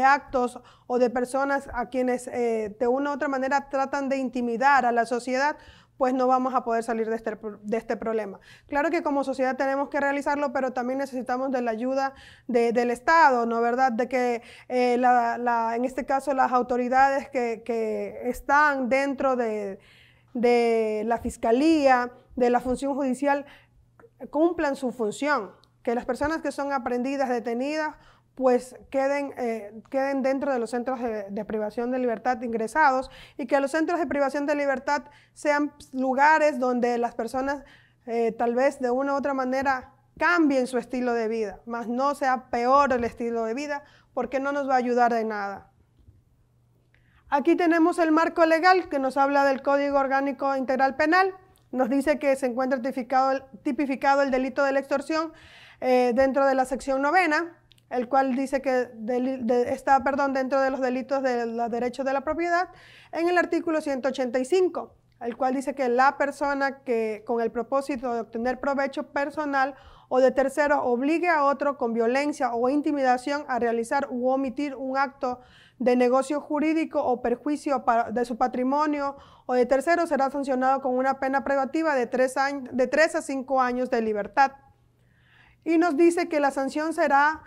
actos o de personas a quienes eh, de una u otra manera tratan de intimidar a la sociedad, pues no vamos a poder salir este de este, problema. Claro que como sociedad tenemos que realizarlo, pero también necesitamos de la ayuda del Estado, ¿no verdad? De que eh, en este caso las autoridades que, están dentro de, de la fiscalía, de la función judicial, cumplan su función, que las personas que son aprendidas, detenidas pues eh, queden, dentro de los centros de, privación de libertad ingresados y que los centros de privación de libertad sean lugares donde las personas eh, tal vez de una u otra manera cambien su estilo de vida, más no sea peor el estilo de vida porque no nos va a ayudar de nada. Aquí tenemos el marco legal que nos habla del Código Orgánico Integral Penal, nos dice que se encuentra tipificado, el delito de la extorsión eh, dentro de la sección novena, el cual dice que está perdón, dentro de los delitos de los derechos de la propiedad, en el artículo 185, el cual dice que la persona que con el propósito de obtener provecho personal o de tercero obligue a otro con violencia o intimidación a realizar u omitir un acto de negocio jurídico o perjuicio de su patrimonio o de tercero será sancionado con una pena privativa de tres, de tres a cinco años de libertad. Y nos dice que la sanción será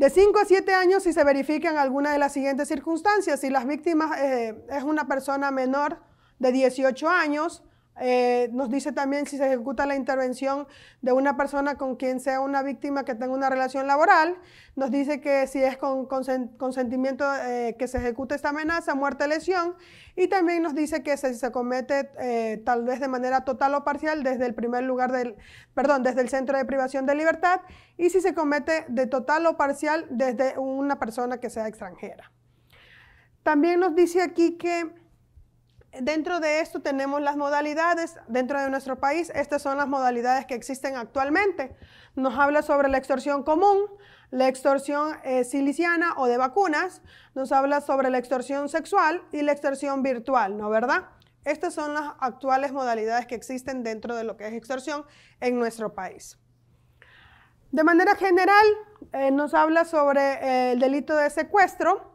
de 5 a 7 años si se verifican alguna de las siguientes circunstancias. Si las víctimas eh, es una persona menor de 18 años, eh, nos dice también si se ejecuta la intervención de una persona con quien sea una víctima que tenga una relación laboral. Nos dice que si es con consentimiento eh, que se ejecute esta amenaza, muerte, lesión. Y también nos dice que si se comete eh, tal vez de manera total o parcial desde el primer lugar del, perdón, desde el centro de privación de libertad y si se comete de total o parcial desde una persona que sea extranjera. También nos dice aquí que dentro de esto tenemos las modalidades dentro de nuestro país. Estas son las modalidades que existen actualmente. Nos habla sobre la extorsión común, la extorsión eh, siliciana o de vacunas, nos habla sobre la extorsión sexual y la extorsión virtual, ¿no verdad? Estas son las actuales modalidades que existen dentro de lo que es extorsión en nuestro país. De manera general, eh, nos habla sobre eh, el delito de secuestro,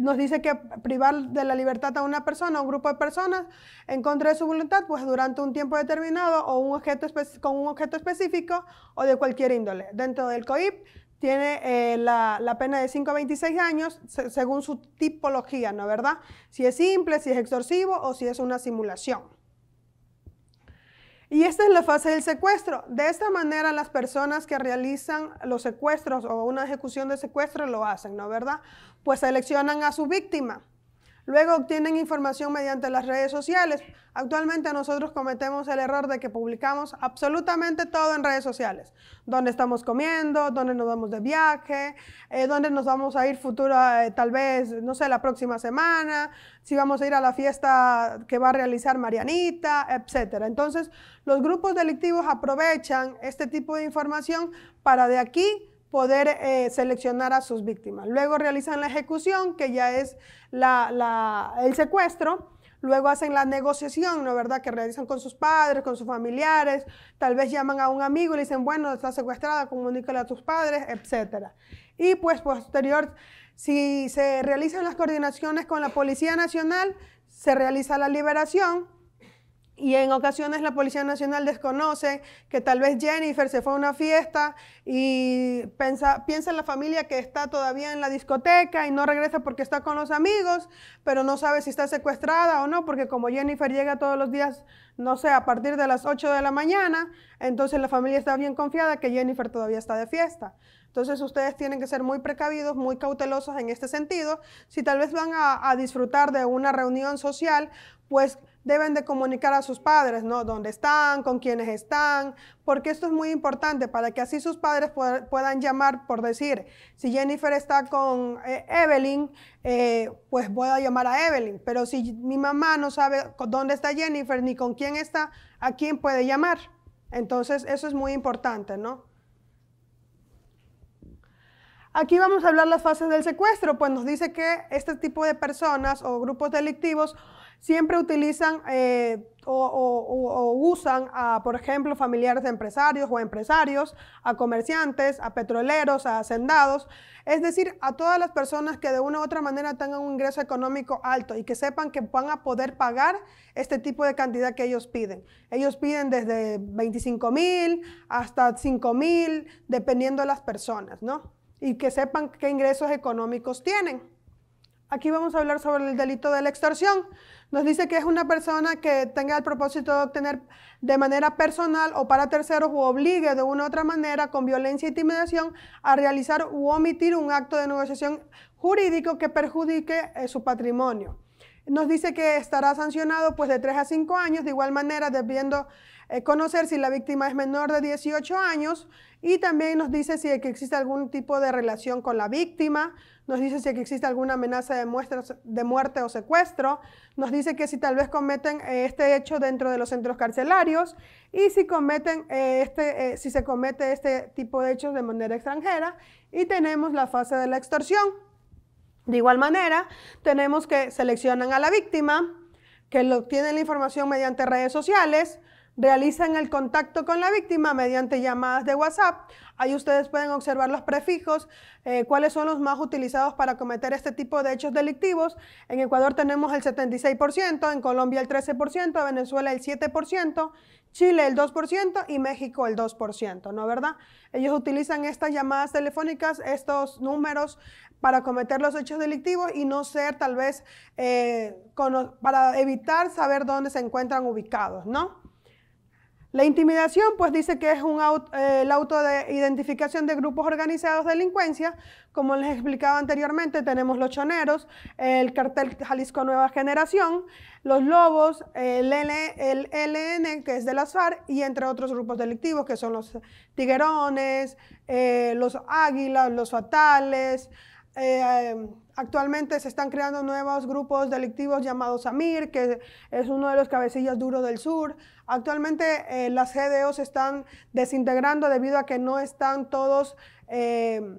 nos dice que privar de la libertad a una persona, o un grupo de personas, en contra de su voluntad, pues durante un tiempo determinado o un objeto con un objeto específico o de cualquier índole. Dentro del COIP tiene eh, la, pena de 5 a 26 años según su tipología, ¿no verdad? Si es simple, si es extorsivo o si es una simulación. Y esta es la fase del secuestro. De esta manera las personas que realizan los secuestros o una ejecución de secuestro lo hacen, ¿no verdad? Pues seleccionan a su víctima. Luego obtienen información mediante las redes sociales. Actualmente nosotros cometemos el error de que publicamos absolutamente todo en redes sociales. Dónde estamos comiendo, dónde nos vamos de viaje, eh, dónde nos vamos a ir futura, eh, tal vez, no sé, la próxima semana, si vamos a ir a la fiesta que va a realizar Marianita, etc. Entonces, los grupos delictivos aprovechan este tipo de información para de aquí poder eh, seleccionar a sus víctimas. Luego realizan la ejecución, que ya es el secuestro. Luego hacen la negociación, ¿no verdad? Que realizan con sus padres, con sus familiares, tal vez llaman a un amigo y le dicen, bueno, está secuestrada, comunícale a tus padres, etc. Y pues posterior, si se realizan las coordinaciones con la Policía Nacional, se realiza la liberación y en ocasiones la Policía Nacional desconoce que tal vez Jennifer se fue a una fiesta y piensa en la familia que está todavía en la discoteca y no regresa porque está con los amigos, pero no sabe si está secuestrada o no, porque como Jennifer llega todos los días, no sé, a partir de las 8 de la mañana, entonces la familia está bien confiada que Jennifer todavía está de fiesta. Entonces ustedes tienen que ser muy precavidos, muy cautelosos en este sentido. Si tal vez van a disfrutar de una reunión social, pues deben de comunicar a sus padres, ¿no? Dónde están, con quiénes están, porque esto es muy importante para que así sus padres puedan llamar, por decir, si Jennifer está con eh, Evelyn, eh, pues voy a llamar a Evelyn, pero si mi mamá no sabe dónde está Jennifer ni con quién está, ¿a quién puede llamar? Entonces, eso es muy importante, ¿no? Aquí vamos a hablar las fases del secuestro, pues nos dice que este tipo de personas o grupos delictivos siempre utilizan eh, o, usan a, por ejemplo, familiares de empresarios o empresarios, a comerciantes, a petroleros, a hacendados, es decir, a todas las personas que de una u otra manera tengan un ingreso económico alto y que sepan que van a poder pagar este tipo de cantidad que ellos piden. Ellos piden desde 25 mil hasta 5 mil, dependiendo de las personas, ¿no? Y que sepan qué ingresos económicos tienen. Aquí vamos a hablar sobre el delito de la extorsión. Nos dice que es una persona que tenga el propósito de obtener de manera personal o para terceros o obligue de una u otra manera con violencia e intimidación a realizar u omitir un acto de negociación jurídico que perjudique eh, su patrimonio nos dice que estará sancionado pues de 3 a 5 años, de igual manera debiendo eh, conocer si la víctima es menor de 18 años y también nos dice si existe algún tipo de relación con la víctima, nos dice si existe alguna amenaza de, muerte o secuestro, nos dice que si tal vez cometen eh, este hecho dentro de los centros carcelarios y si, cometen, eh, este, si se comete este tipo de hechos de manera extranjera y tenemos la fase de la extorsión. De igual manera, tenemos que seleccionan a la víctima, que obtienen la información mediante redes sociales, realizan el contacto con la víctima mediante llamadas de WhatsApp. Ahí ustedes pueden observar los prefijos, eh, cuáles son los más utilizados para cometer este tipo de hechos delictivos. En Ecuador tenemos el 76%, en Colombia el 13%, en Venezuela el 7%, Chile el 2% y México el 2%, ¿no verdad? Ellos utilizan estas llamadas telefónicas, estos números para cometer los hechos delictivos y no ser tal vez eh, para evitar saber dónde se encuentran ubicados, ¿no? La intimidación, pues dice que es un eh, el auto de identificación de grupos organizados de delincuencia. Como les explicaba anteriormente, tenemos los choneros, el cartel Jalisco Nueva Generación, los lobos, el, LN, que es de las FARC, y entre otros grupos delictivos, que son los tiguerones, eh, los águilas, los fatales, eh, Actualmente se están creando nuevos grupos delictivos llamados AMIR, que es uno de los cabecillas duros del sur. Actualmente eh, las GDO se están desintegrando debido a que no están todos eh,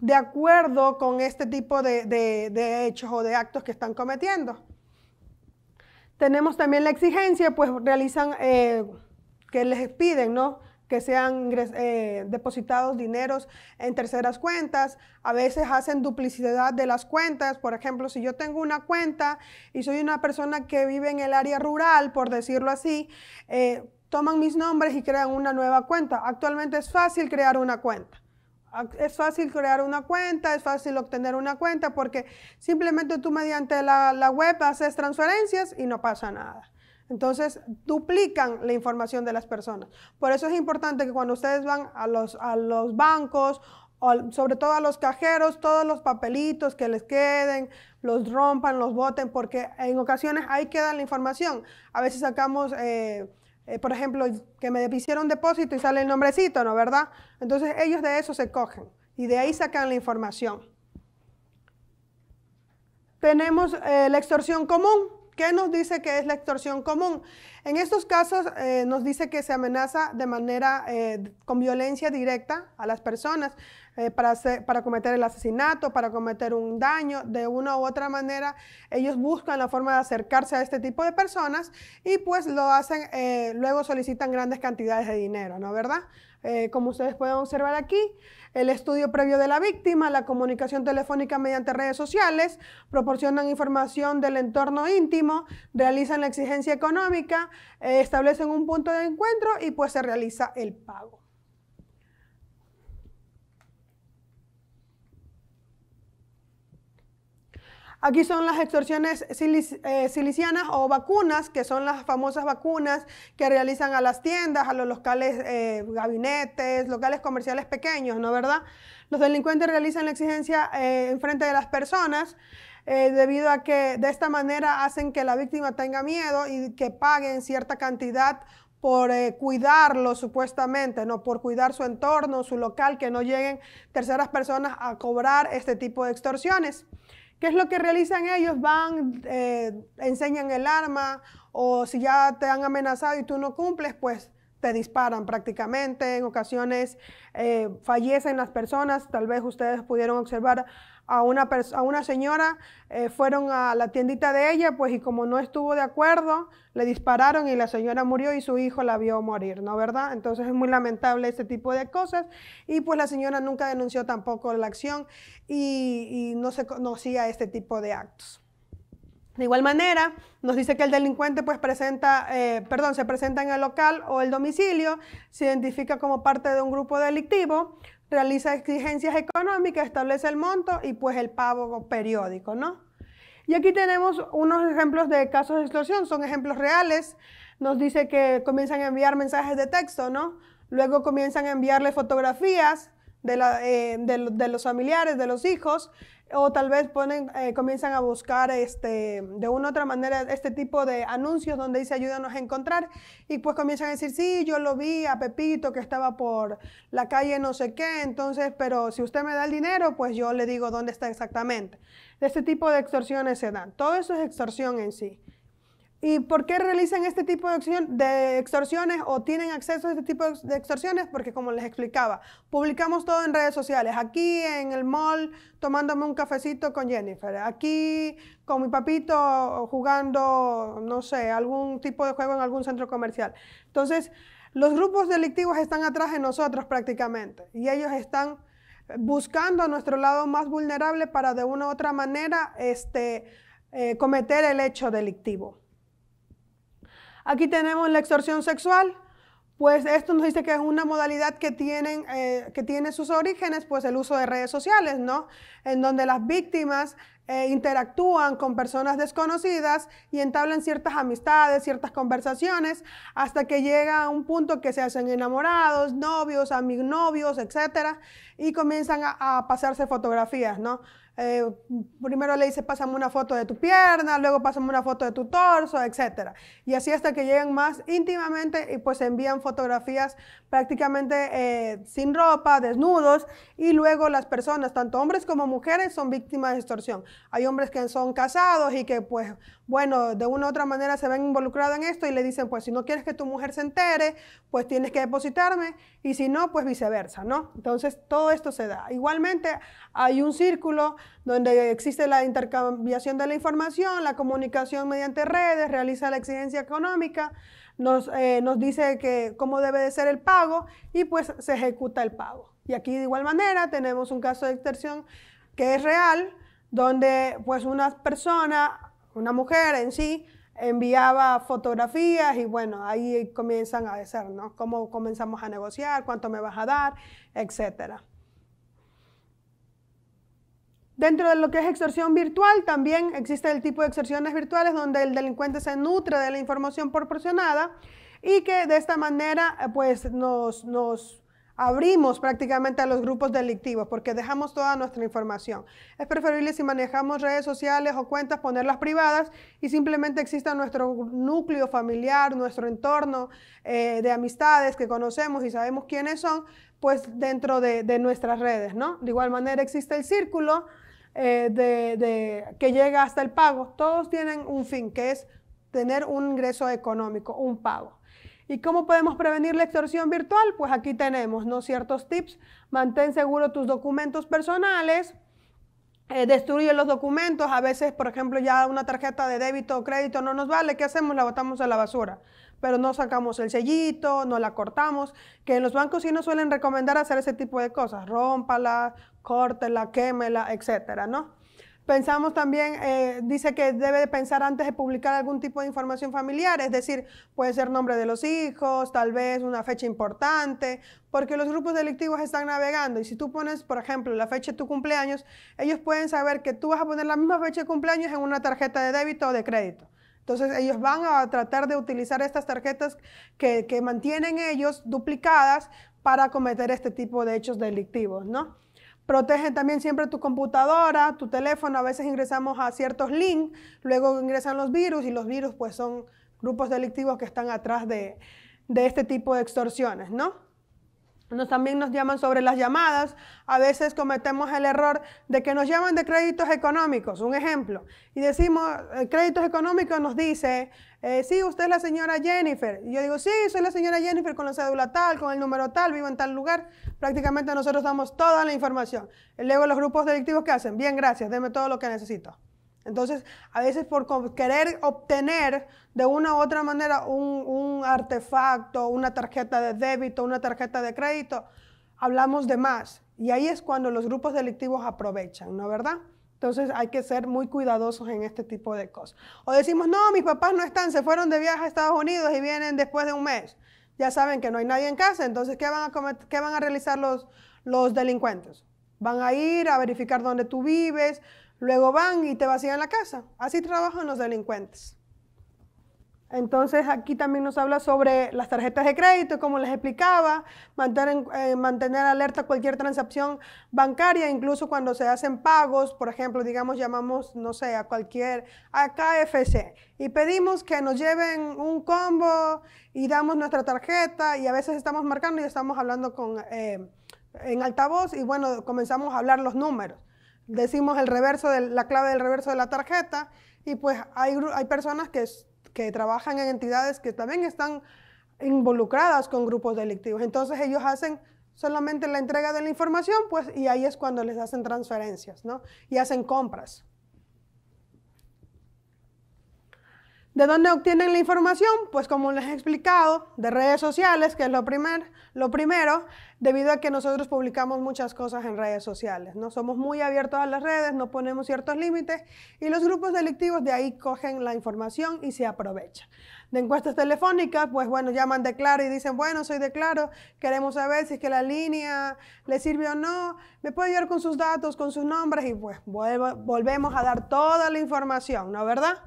de acuerdo con este tipo de, hechos o de actos que están cometiendo. Tenemos también la exigencia, pues realizan, eh, que les piden, ¿no? que sean eh, depositados dineros en terceras cuentas. A veces hacen duplicidad de las cuentas. Por ejemplo, si yo tengo una cuenta y soy una persona que vive en el área rural, por decirlo así, eh, toman mis nombres y crean una nueva cuenta. Actualmente es fácil crear una cuenta. Es fácil crear una cuenta, es fácil obtener una cuenta porque simplemente tú mediante la web haces transferencias y no pasa nada. Entonces, duplican la información de las personas. Por eso es importante que cuando ustedes van a los, bancos, sobre todo a los cajeros, todos los papelitos que les queden, los rompan, los boten, porque en ocasiones ahí queda la información. A veces sacamos... Eh, eh, por ejemplo, que me hicieron depósito y sale el nombrecito, ¿no? ¿Verdad? Entonces ellos de eso se cogen y de ahí sacan la información. Tenemos eh, la extorsión común. ¿Qué nos dice que es la extorsión común? En estos casos eh, nos dice que se amenaza de manera, eh, con violencia directa a las personas eh, para, para cometer el asesinato, para cometer un daño. De una u otra manera, ellos buscan la forma de acercarse a este tipo de personas y pues lo hacen, luego solicitan grandes cantidades de dinero, ¿no? ¿Verdad? como ustedes pueden observar aquí el estudio previo de la víctima, la comunicación telefónica mediante redes sociales, proporcionan información del entorno íntimo, realizan la exigencia económica, eh, establecen un punto de encuentro y pues se realiza el pago. Aquí son las extorsiones eh, silicianas o vacunas, que son las famosas vacunas que realizan a las tiendas, a los locales, eh, gabinetes, locales comerciales pequeños, ¿no verdad? Los delincuentes realizan la exigencia eh, en frente de las personas. debido a que de esta manera hacen que la víctima tenga miedo y que paguen cierta cantidad por cuidarlo supuestamente, no por cuidar su entorno, su local, que no lleguen terceras personas a cobrar este tipo de extorsiones. ¿Qué es lo que realizan ellos? Van, eh, enseñan el arma o si ya te han amenazado y tú no cumples, pues te disparan prácticamente, en ocasiones eh, fallecen las personas, tal vez ustedes pudieron observar a una, a una señora, eh, fueron a la tiendita de ella, pues y como no estuvo de acuerdo, le dispararon y la señora murió y su hijo la vio morir, ¿no verdad? Entonces es muy lamentable este tipo de cosas y pues la señora nunca denunció tampoco la acción y no se conocía este tipo de actos. De igual manera, nos dice que el delincuente pues presenta, eh, perdón, se presenta en el local o el domicilio, se identifica como parte de un grupo delictivo, realiza exigencias económicas, establece el monto y pues el pago periódico, ¿no? Y aquí tenemos unos ejemplos de casos de extorsión, son ejemplos reales. Nos dice que comienzan a enviar mensajes de texto, ¿no? Luego comienzan a enviarle fotografías, de, la, eh, de, los familiares, de los hijos, o tal vez ponen, eh, comienzan a buscar este, de una u otra manera este tipo de anuncios donde dice ayúdanos a encontrar, y pues comienzan a decir, sí, yo lo vi a Pepito que estaba por la calle no sé qué, entonces, pero si usted me da el dinero, pues yo le digo dónde está exactamente. Este tipo de extorsiones se dan. Todo eso es extorsión en sí. ¿Y por qué realizan este tipo de extorsiones o tienen acceso a este tipo de extorsiones? Porque como les explicaba, publicamos todo en redes sociales. Aquí en el mall tomándome un cafecito con Jennifer. Aquí con mi papito jugando, no sé, algún tipo de juego en algún centro comercial. Entonces, los grupos delictivos están atrás de nosotros prácticamente y ellos están buscando nuestro lado más vulnerable para de una u otra manera este, eh, cometer el hecho delictivo. Aquí tenemos la extorsión sexual. Pues esto nos dice que es una modalidad que, tienen, eh, que tiene sus orígenes, pues el uso de redes sociales, ¿no? En donde las víctimas eh, interactúan con personas desconocidas y entablan ciertas amistades, ciertas conversaciones, hasta que llega a un punto que se hacen enamorados, novios, amignovios, etcétera, y comienzan a, a pasarse fotografías, ¿no? Eh, primero le dice, pásame una foto de tu pierna, luego pásame una foto de tu torso, etc. Y así hasta que llegan más íntimamente y pues envían fotografías prácticamente eh, sin ropa, desnudos, y luego las personas, tanto hombres como mujeres, son víctimas de extorsión. Hay hombres que son casados y que pues bueno, de una u otra manera se ven involucrados en esto y le dicen, pues si no quieres que tu mujer se entere, pues tienes que depositarme y si no, pues viceversa, ¿no? Entonces, todo esto se da. Igualmente, hay un círculo donde existe la intercambiación de la información, la comunicación mediante redes, realiza la exigencia económica, nos, eh, nos dice que cómo debe de ser el pago y pues se ejecuta el pago. Y aquí de igual manera tenemos un caso de extorsión que es real, donde pues una persona una mujer en sí, enviaba fotografías y bueno, ahí comienzan a decir, ¿no? ¿Cómo comenzamos a negociar? ¿Cuánto me vas a dar? Etcétera. Dentro de lo que es extorsión virtual, también existe el tipo de extorsiones virtuales donde el delincuente se nutre de la información proporcionada y que de esta manera pues nos, nos abrimos prácticamente a los grupos delictivos porque dejamos toda nuestra información. Es preferible si manejamos redes sociales o cuentas ponerlas privadas y simplemente exista nuestro núcleo familiar, nuestro entorno eh, de amistades que conocemos y sabemos quiénes son, pues dentro de, nuestras redes, ¿no? De igual manera existe el círculo eh, de, que llega hasta el pago. Todos tienen un fin, que es tener un ingreso económico, un pago. ¿Y cómo podemos prevenir la extorsión virtual? Pues aquí tenemos ¿no? ciertos tips. Mantén seguro tus documentos personales. Eh, destruye los documentos. A veces, por ejemplo, ya una tarjeta de débito o crédito no nos vale. ¿Qué hacemos? La botamos a la basura. Pero no sacamos el sellito, no la cortamos. Que en los bancos sí nos suelen recomendar hacer ese tipo de cosas. Rómpala, córtela, quémela, etcétera, ¿no? Pensamos también, eh, dice que debe pensar antes de publicar algún tipo de información familiar, es decir, puede ser nombre de los hijos, tal vez una fecha importante, porque los grupos delictivos están navegando y si tú pones, por ejemplo, la fecha de tu cumpleaños, ellos pueden saber que tú vas a poner la misma fecha de cumpleaños en una tarjeta de débito o de crédito. Entonces ellos van a tratar de utilizar estas tarjetas que, que mantienen ellos duplicadas para cometer este tipo de hechos delictivos, ¿no? Protegen también siempre tu computadora, tu teléfono. A veces ingresamos a ciertos links, luego ingresan los virus y los virus pues son grupos delictivos que están atrás de, de este tipo de extorsiones, ¿no? Nos, también nos llaman sobre las llamadas. A veces cometemos el error de que nos llaman de créditos económicos, un ejemplo. Y decimos, eh, créditos económicos nos dice, eh, sí, usted es la señora Jennifer. Y yo digo, sí, soy la señora Jennifer con la cédula tal, con el número tal, vivo en tal lugar. Prácticamente nosotros damos toda la información. luego los grupos delictivos que hacen, bien, gracias, deme todo lo que necesito. Entonces, a veces por querer obtener de una u otra manera un, artefacto, una tarjeta de débito, una tarjeta de crédito, hablamos de más. Y ahí es cuando los grupos delictivos aprovechan, ¿no verdad? Entonces hay que ser muy cuidadosos en este tipo de cosas. O decimos, no, mis papás no están, se fueron de viaje a Estados Unidos y vienen después de un mes. Ya saben que no hay nadie en casa, entonces, ¿qué van a, qué van a realizar los, los delincuentes? Van a ir a verificar dónde tú vives, Luego van y te vacían la casa. Así trabajan los delincuentes. Entonces aquí también nos habla sobre las tarjetas de crédito, como les explicaba, mantener, eh, mantener, alerta cualquier transacción bancaria, incluso cuando se hacen pagos, por ejemplo, digamos, llamamos, no sé, a cualquier, a KFC, y pedimos que nos lleven un combo y damos nuestra tarjeta y a veces estamos marcando y estamos hablando con, eh, en altavoz y bueno, comenzamos a hablar los números decimos el reverso de la clave del reverso de la tarjeta y pues hay, hay personas que, que trabajan en entidades que también están involucradas con grupos delictivos. Entonces ellos hacen solamente la entrega de la información, pues, y ahí es cuando les hacen transferencias, ¿no? Y hacen compras. ¿De dónde obtienen la información? Pues como les he explicado, de redes sociales, que es lo, primer, lo primero, debido a que nosotros publicamos muchas cosas en redes sociales. No somos muy abiertos a las redes, no ponemos ciertos límites y los grupos delictivos de ahí cogen la información y se aprovechan. De encuestas telefónicas, pues bueno, llaman de Claro y dicen, bueno, soy de Claro, queremos saber si es que la línea le sirve o no, me puede ayudar con sus datos, con sus nombres y pues volvemos a dar toda la información, ¿no verdad?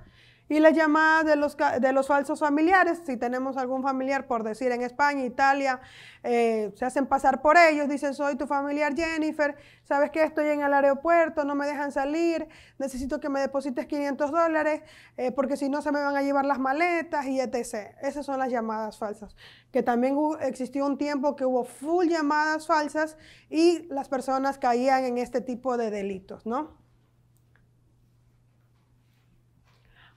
Y las llamadas de los, de los falsos familiares, si tenemos algún familiar, por decir, en España, Italia, eh, se hacen pasar por ellos, dicen, soy tu familiar Jennifer, sabes que estoy en el aeropuerto, no me dejan salir, necesito que me deposites 500 dólares, eh, porque si no se me van a llevar las maletas y etc. Esas son las llamadas falsas. Que también existió un tiempo que hubo full llamadas falsas y las personas caían en este tipo de delitos, ¿no?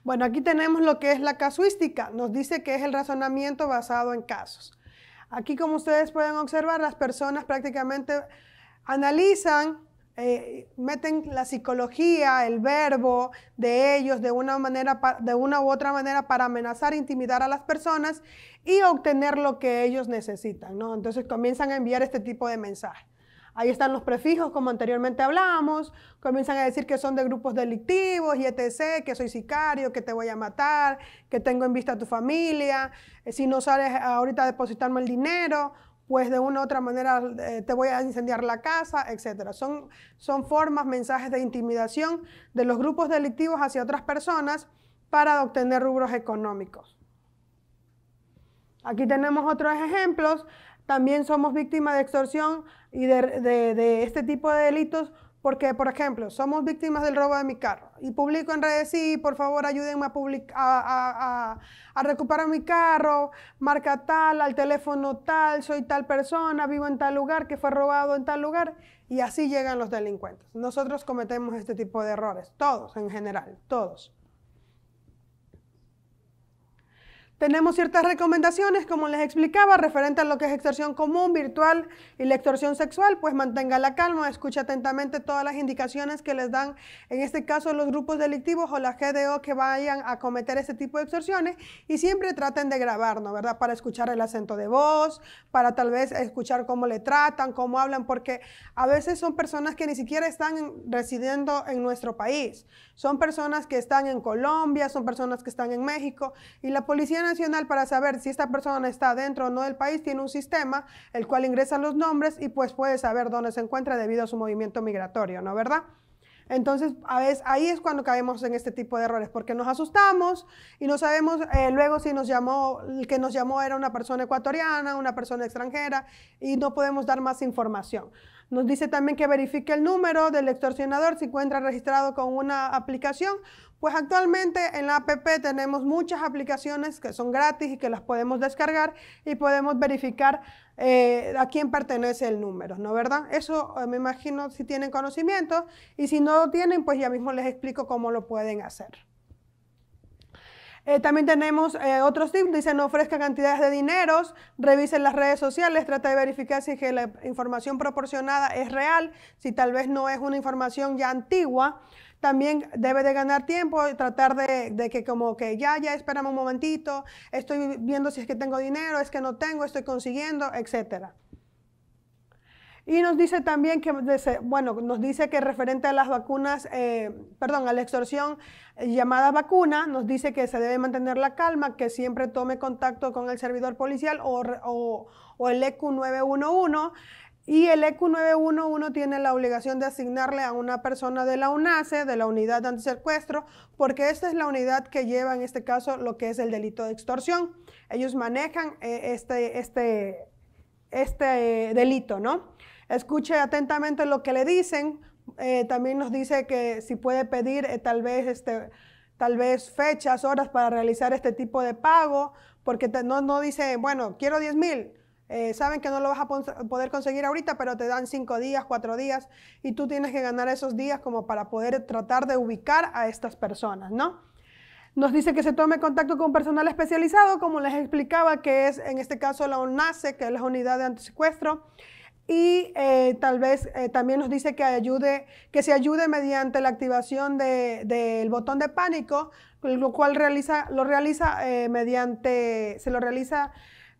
Bueno, aquí tenemos lo que es la casuística. Nos dice que es el razonamiento basado en casos. Aquí, como ustedes pueden observar, las personas prácticamente analizan, eh, meten la psicología, el verbo de ellos de una, manera, de una u otra manera para amenazar, intimidar a las personas y obtener lo que ellos necesitan. Entonces comienzan a enviar este tipo de mensajes. Ahí están los prefijos, como anteriormente hablábamos. Comienzan a decir que son de grupos delictivos y etc., que soy sicario, que te voy a matar, que tengo en vista a tu familia. Eh, si no sales ahorita a depositarme el dinero, pues de una u otra manera eh, te voy a incendiar la casa, etc. Son, son formas, mensajes de intimidación de los grupos delictivos hacia otras personas para obtener rubros económicos. Aquí tenemos otros ejemplos también somos víctimas de extorsión y de, este tipo de delitos porque, por ejemplo, somos víctimas del robo de mi carro y publico en redes, sí, por favor, ayúdenme a, a, recuperar mi carro, marca tal, al teléfono tal, soy tal persona, vivo en tal lugar, que fue robado en tal lugar, y así llegan los delincuentes. Nosotros cometemos este tipo de errores, todos en general, todos. Tenemos ciertas recomendaciones, como les explicaba, referente a lo que es extorsión común, virtual y la extorsión sexual, pues mantenga la calma, escucha atentamente todas las indicaciones que les dan, en este caso, los grupos delictivos o la GDO que vayan a cometer este tipo de extorsiones y siempre traten de no ¿verdad? Para escuchar el acento de voz, para tal vez escuchar cómo le tratan, cómo hablan, porque a veces son personas que ni siquiera están residiendo en nuestro país, son personas que están en Colombia, son personas que están en México y la policía Nacional para saber si esta persona está dentro o no del país tiene un sistema el cual ingresan los nombres y pues puede saber dónde se encuentra debido a su movimiento migratorio, ¿no verdad? Entonces, a veces, ahí es cuando caemos en este tipo de errores, porque nos asustamos y no sabemos eh, luego si nos llamó, el que nos llamó era una persona ecuatoriana, una persona extranjera, y no podemos dar más información. Nos dice también que verifique el número del extorsionador si encuentra registrado con una aplicación. Pues actualmente en la APP tenemos muchas aplicaciones que son gratis y que las podemos descargar y podemos verificar eh, a quién pertenece el número, ¿no verdad? Eso eh, me imagino si tienen conocimiento y si no lo tienen, pues ya mismo les explico cómo lo pueden hacer. Eh, también tenemos eh, otros tips, dicen no ofrezca cantidades de dineros, revisen las redes sociales, trata de verificar si que la información proporcionada es real, si tal vez no es una información ya antigua. También debe de ganar tiempo, tratar de, de que como que ya, ya, esperamos un momentito, estoy viendo si es que tengo dinero, es que no tengo, estoy consiguiendo, etcétera. Y nos dice también que, bueno, nos dice que referente a las vacunas, eh, perdón, a la extorsión llamada vacuna, nos dice que se debe mantener la calma, que siempre tome contacto con el servidor policial o, el ECU 911. Y el ECU 911 tiene la obligación de asignarle a una persona de la UNACE, de la unidad de antisecuestro, porque esta es la unidad que lleva en este caso lo que es el delito de extorsión. Ellos manejan eh, este, este, este eh, delito, ¿no? Escuche atentamente lo que le dicen. Eh, también nos dice que si puede pedir eh, tal vez este tal vez fechas, horas para realizar este tipo de pago, porque no, dice, bueno, quiero 10 mil, eh, saben que no lo vas a poder conseguir ahorita, pero te dan 5 días, 4 días, y tú tienes que ganar esos días como para poder tratar de ubicar a estas personas, ¿no? Nos dice que se tome contacto con personal especializado, como les explicaba, que es en este caso la ONASE, que es la Unidad de Antisecuestro, y eh, tal vez eh, también nos dice que, ayude, que se ayude mediante la activación del botón de pánico, lo cual realiza, lo realiza eh, mediante, se lo realiza,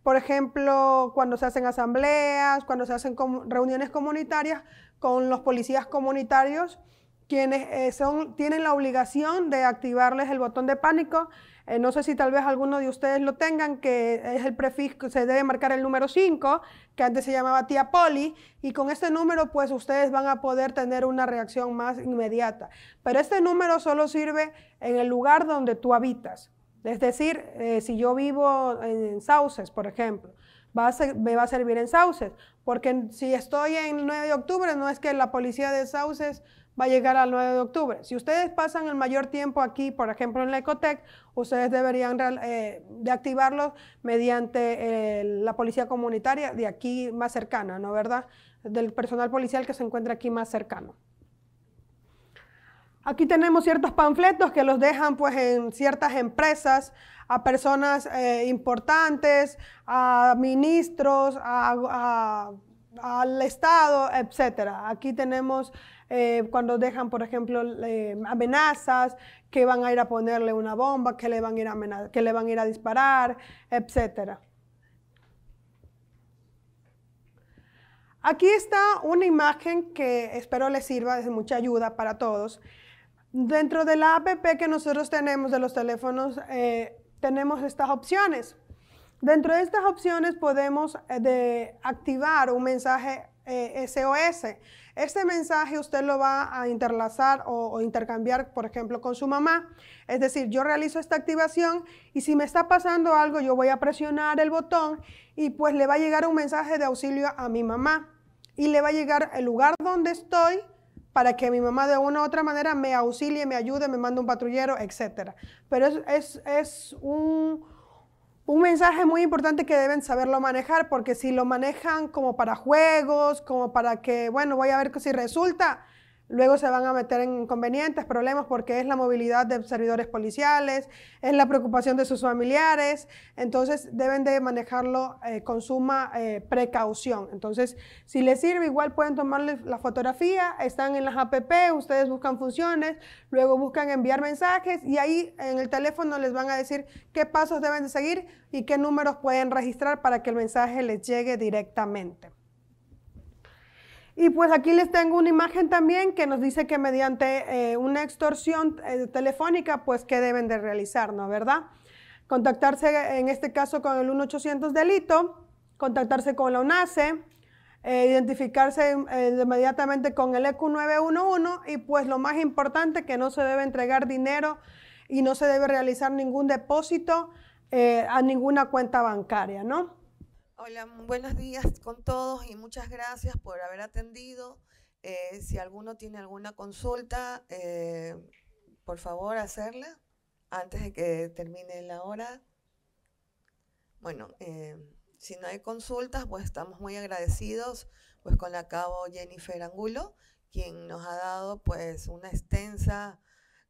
por ejemplo, cuando se hacen asambleas, cuando se hacen reuniones comunitarias con los policías comunitarios quienes eh, son, tienen la obligación de activarles el botón de pánico. Eh, no sé si tal vez alguno de ustedes lo tengan, que es el prefijo, se debe marcar el número 5, que antes se llamaba tía Poli, y con este número pues ustedes van a poder tener una reacción más inmediata. Pero este número solo sirve en el lugar donde tú habitas. Es decir, eh, si yo vivo en Sauces, por ejemplo, Va me va a servir en Sauces, porque si estoy en 9 de octubre, no es que la policía de Sauces va a llegar al 9 de octubre. Si ustedes pasan el mayor tiempo aquí, por ejemplo en la Ecotec, ustedes deberían eh, de activarlos mediante eh, la policía comunitaria de aquí más cercana, ¿no verdad? Del personal policial que se encuentra aquí más cercano. Aquí tenemos ciertos panfletos que los dejan pues en ciertas empresas, a personas eh, importantes, a ministros, al Estado, etc. Aquí tenemos eh, cuando dejan, por ejemplo, amenazas, que van a ir a ponerle una bomba, que le van a ir a, que le van a, ir a disparar, etc. Aquí está una imagen que espero les sirva de mucha ayuda para todos. Dentro de la APP que nosotros tenemos de los teléfonos, eh, tenemos estas opciones. Dentro de estas opciones podemos eh, de activar un mensaje eh, SOS. Este mensaje usted lo va a interlazar o, intercambiar, por ejemplo, con su mamá. Es decir, yo realizo esta activación y si me está pasando algo, yo voy a presionar el botón y pues le va a llegar un mensaje de auxilio a mi mamá y le va a llegar el lugar donde estoy para que mi mamá de una u otra manera me auxilie, me ayude, me mande un patrullero, etcétera Pero es, es, es un un mensaje muy importante que deben saberlo manejar, porque si lo manejan como para juegos, como para que, bueno, voy a ver si resulta, Luego se van a meter en inconvenientes, problemas, porque es la movilidad de servidores policiales, es la preocupación de sus familiares, entonces deben de manejarlo eh, con suma eh, precaución. Entonces, si les sirve, igual pueden tomarle la fotografía, están en las APP, ustedes buscan funciones, luego buscan enviar mensajes y ahí en el teléfono les van a decir qué pasos deben de seguir y qué números pueden registrar para que el mensaje les llegue directamente. Y pues aquí les tengo una imagen también que nos dice que mediante eh, una extorsión eh, telefónica, pues qué deben de realizar, ¿no? ¿Verdad? Contactarse en este caso con el 1800 delito, contactarse con la UNACE, eh, identificarse inmediatamente con el EQ 911 y pues lo más importante que no se debe entregar dinero y no se debe realizar ningún depósito a ninguna cuenta bancaria, ¿no? Hola, buenos días con todos y muchas gracias por haber atendido. Eh, si alguno tiene alguna consulta, eh, por favor hacerla antes de que termine la hora. Bueno, eh, si no hay consultas, pues estamos muy agradecidos pues con la cabo Jennifer Angulo, quien nos ha dado pues una extensa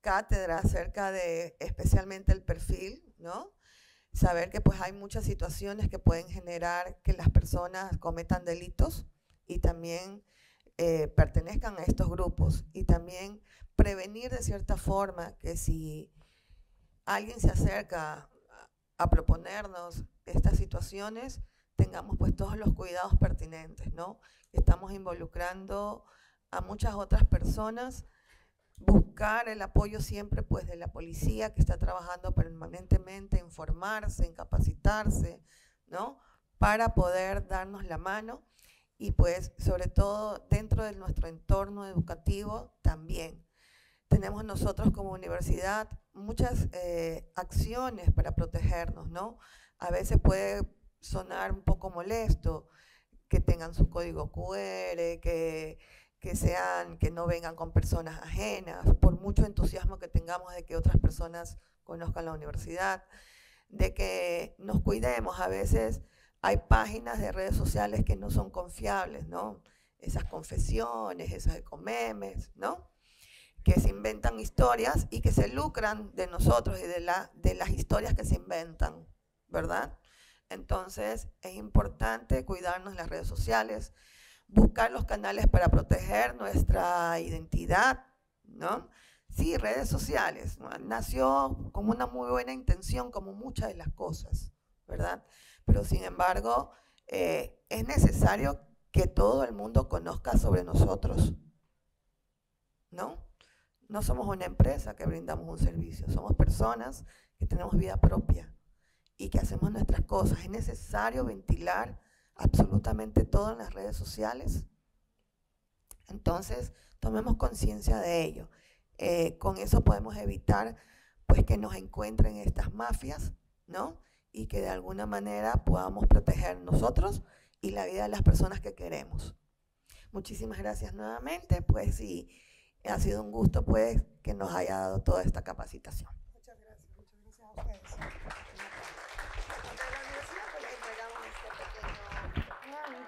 cátedra acerca de especialmente el perfil, ¿no? saber que pues hay muchas situaciones que pueden generar que las personas cometan delitos y también eh, pertenezcan a estos grupos y también prevenir de cierta forma que si alguien se acerca a proponernos estas situaciones, tengamos pues todos los cuidados pertinentes, ¿no? Estamos involucrando a muchas otras personas buscar el apoyo siempre pues de la policía que está trabajando permanentemente en formarse, en capacitarse, ¿no? Para poder darnos la mano y pues sobre todo dentro de nuestro entorno educativo también. Tenemos nosotros como universidad muchas eh, acciones para protegernos, ¿no? A veces puede sonar un poco molesto que tengan su código QR, que que sean, que no vengan con personas ajenas, por mucho entusiasmo que tengamos de que otras personas conozcan la universidad, de que nos cuidemos. A veces hay páginas de redes sociales que no son confiables, ¿no? Esas confesiones, esas ecomemes, ¿no? Que se inventan historias y que se lucran de nosotros y de, la, de las historias que se inventan, ¿verdad? Entonces es importante cuidarnos las redes sociales, buscar los canales para proteger nuestra identidad, ¿no? Sí, redes sociales, nació con una muy buena intención, como muchas de las cosas, ¿verdad? Pero sin embargo, eh, es necesario que todo el mundo conozca sobre nosotros, ¿no? No somos una empresa que brindamos un servicio, somos personas que tenemos vida propia y que hacemos nuestras cosas. Es necesario ventilar absolutamente todo en las redes sociales. Entonces, tomemos conciencia de ello. Eh, con eso podemos evitar pues que nos encuentren estas mafias, ¿no? Y que de alguna manera podamos proteger nosotros y la vida de las personas que queremos. Muchísimas gracias nuevamente, pues sí, ha sido un gusto pues que nos haya dado toda esta capacitación.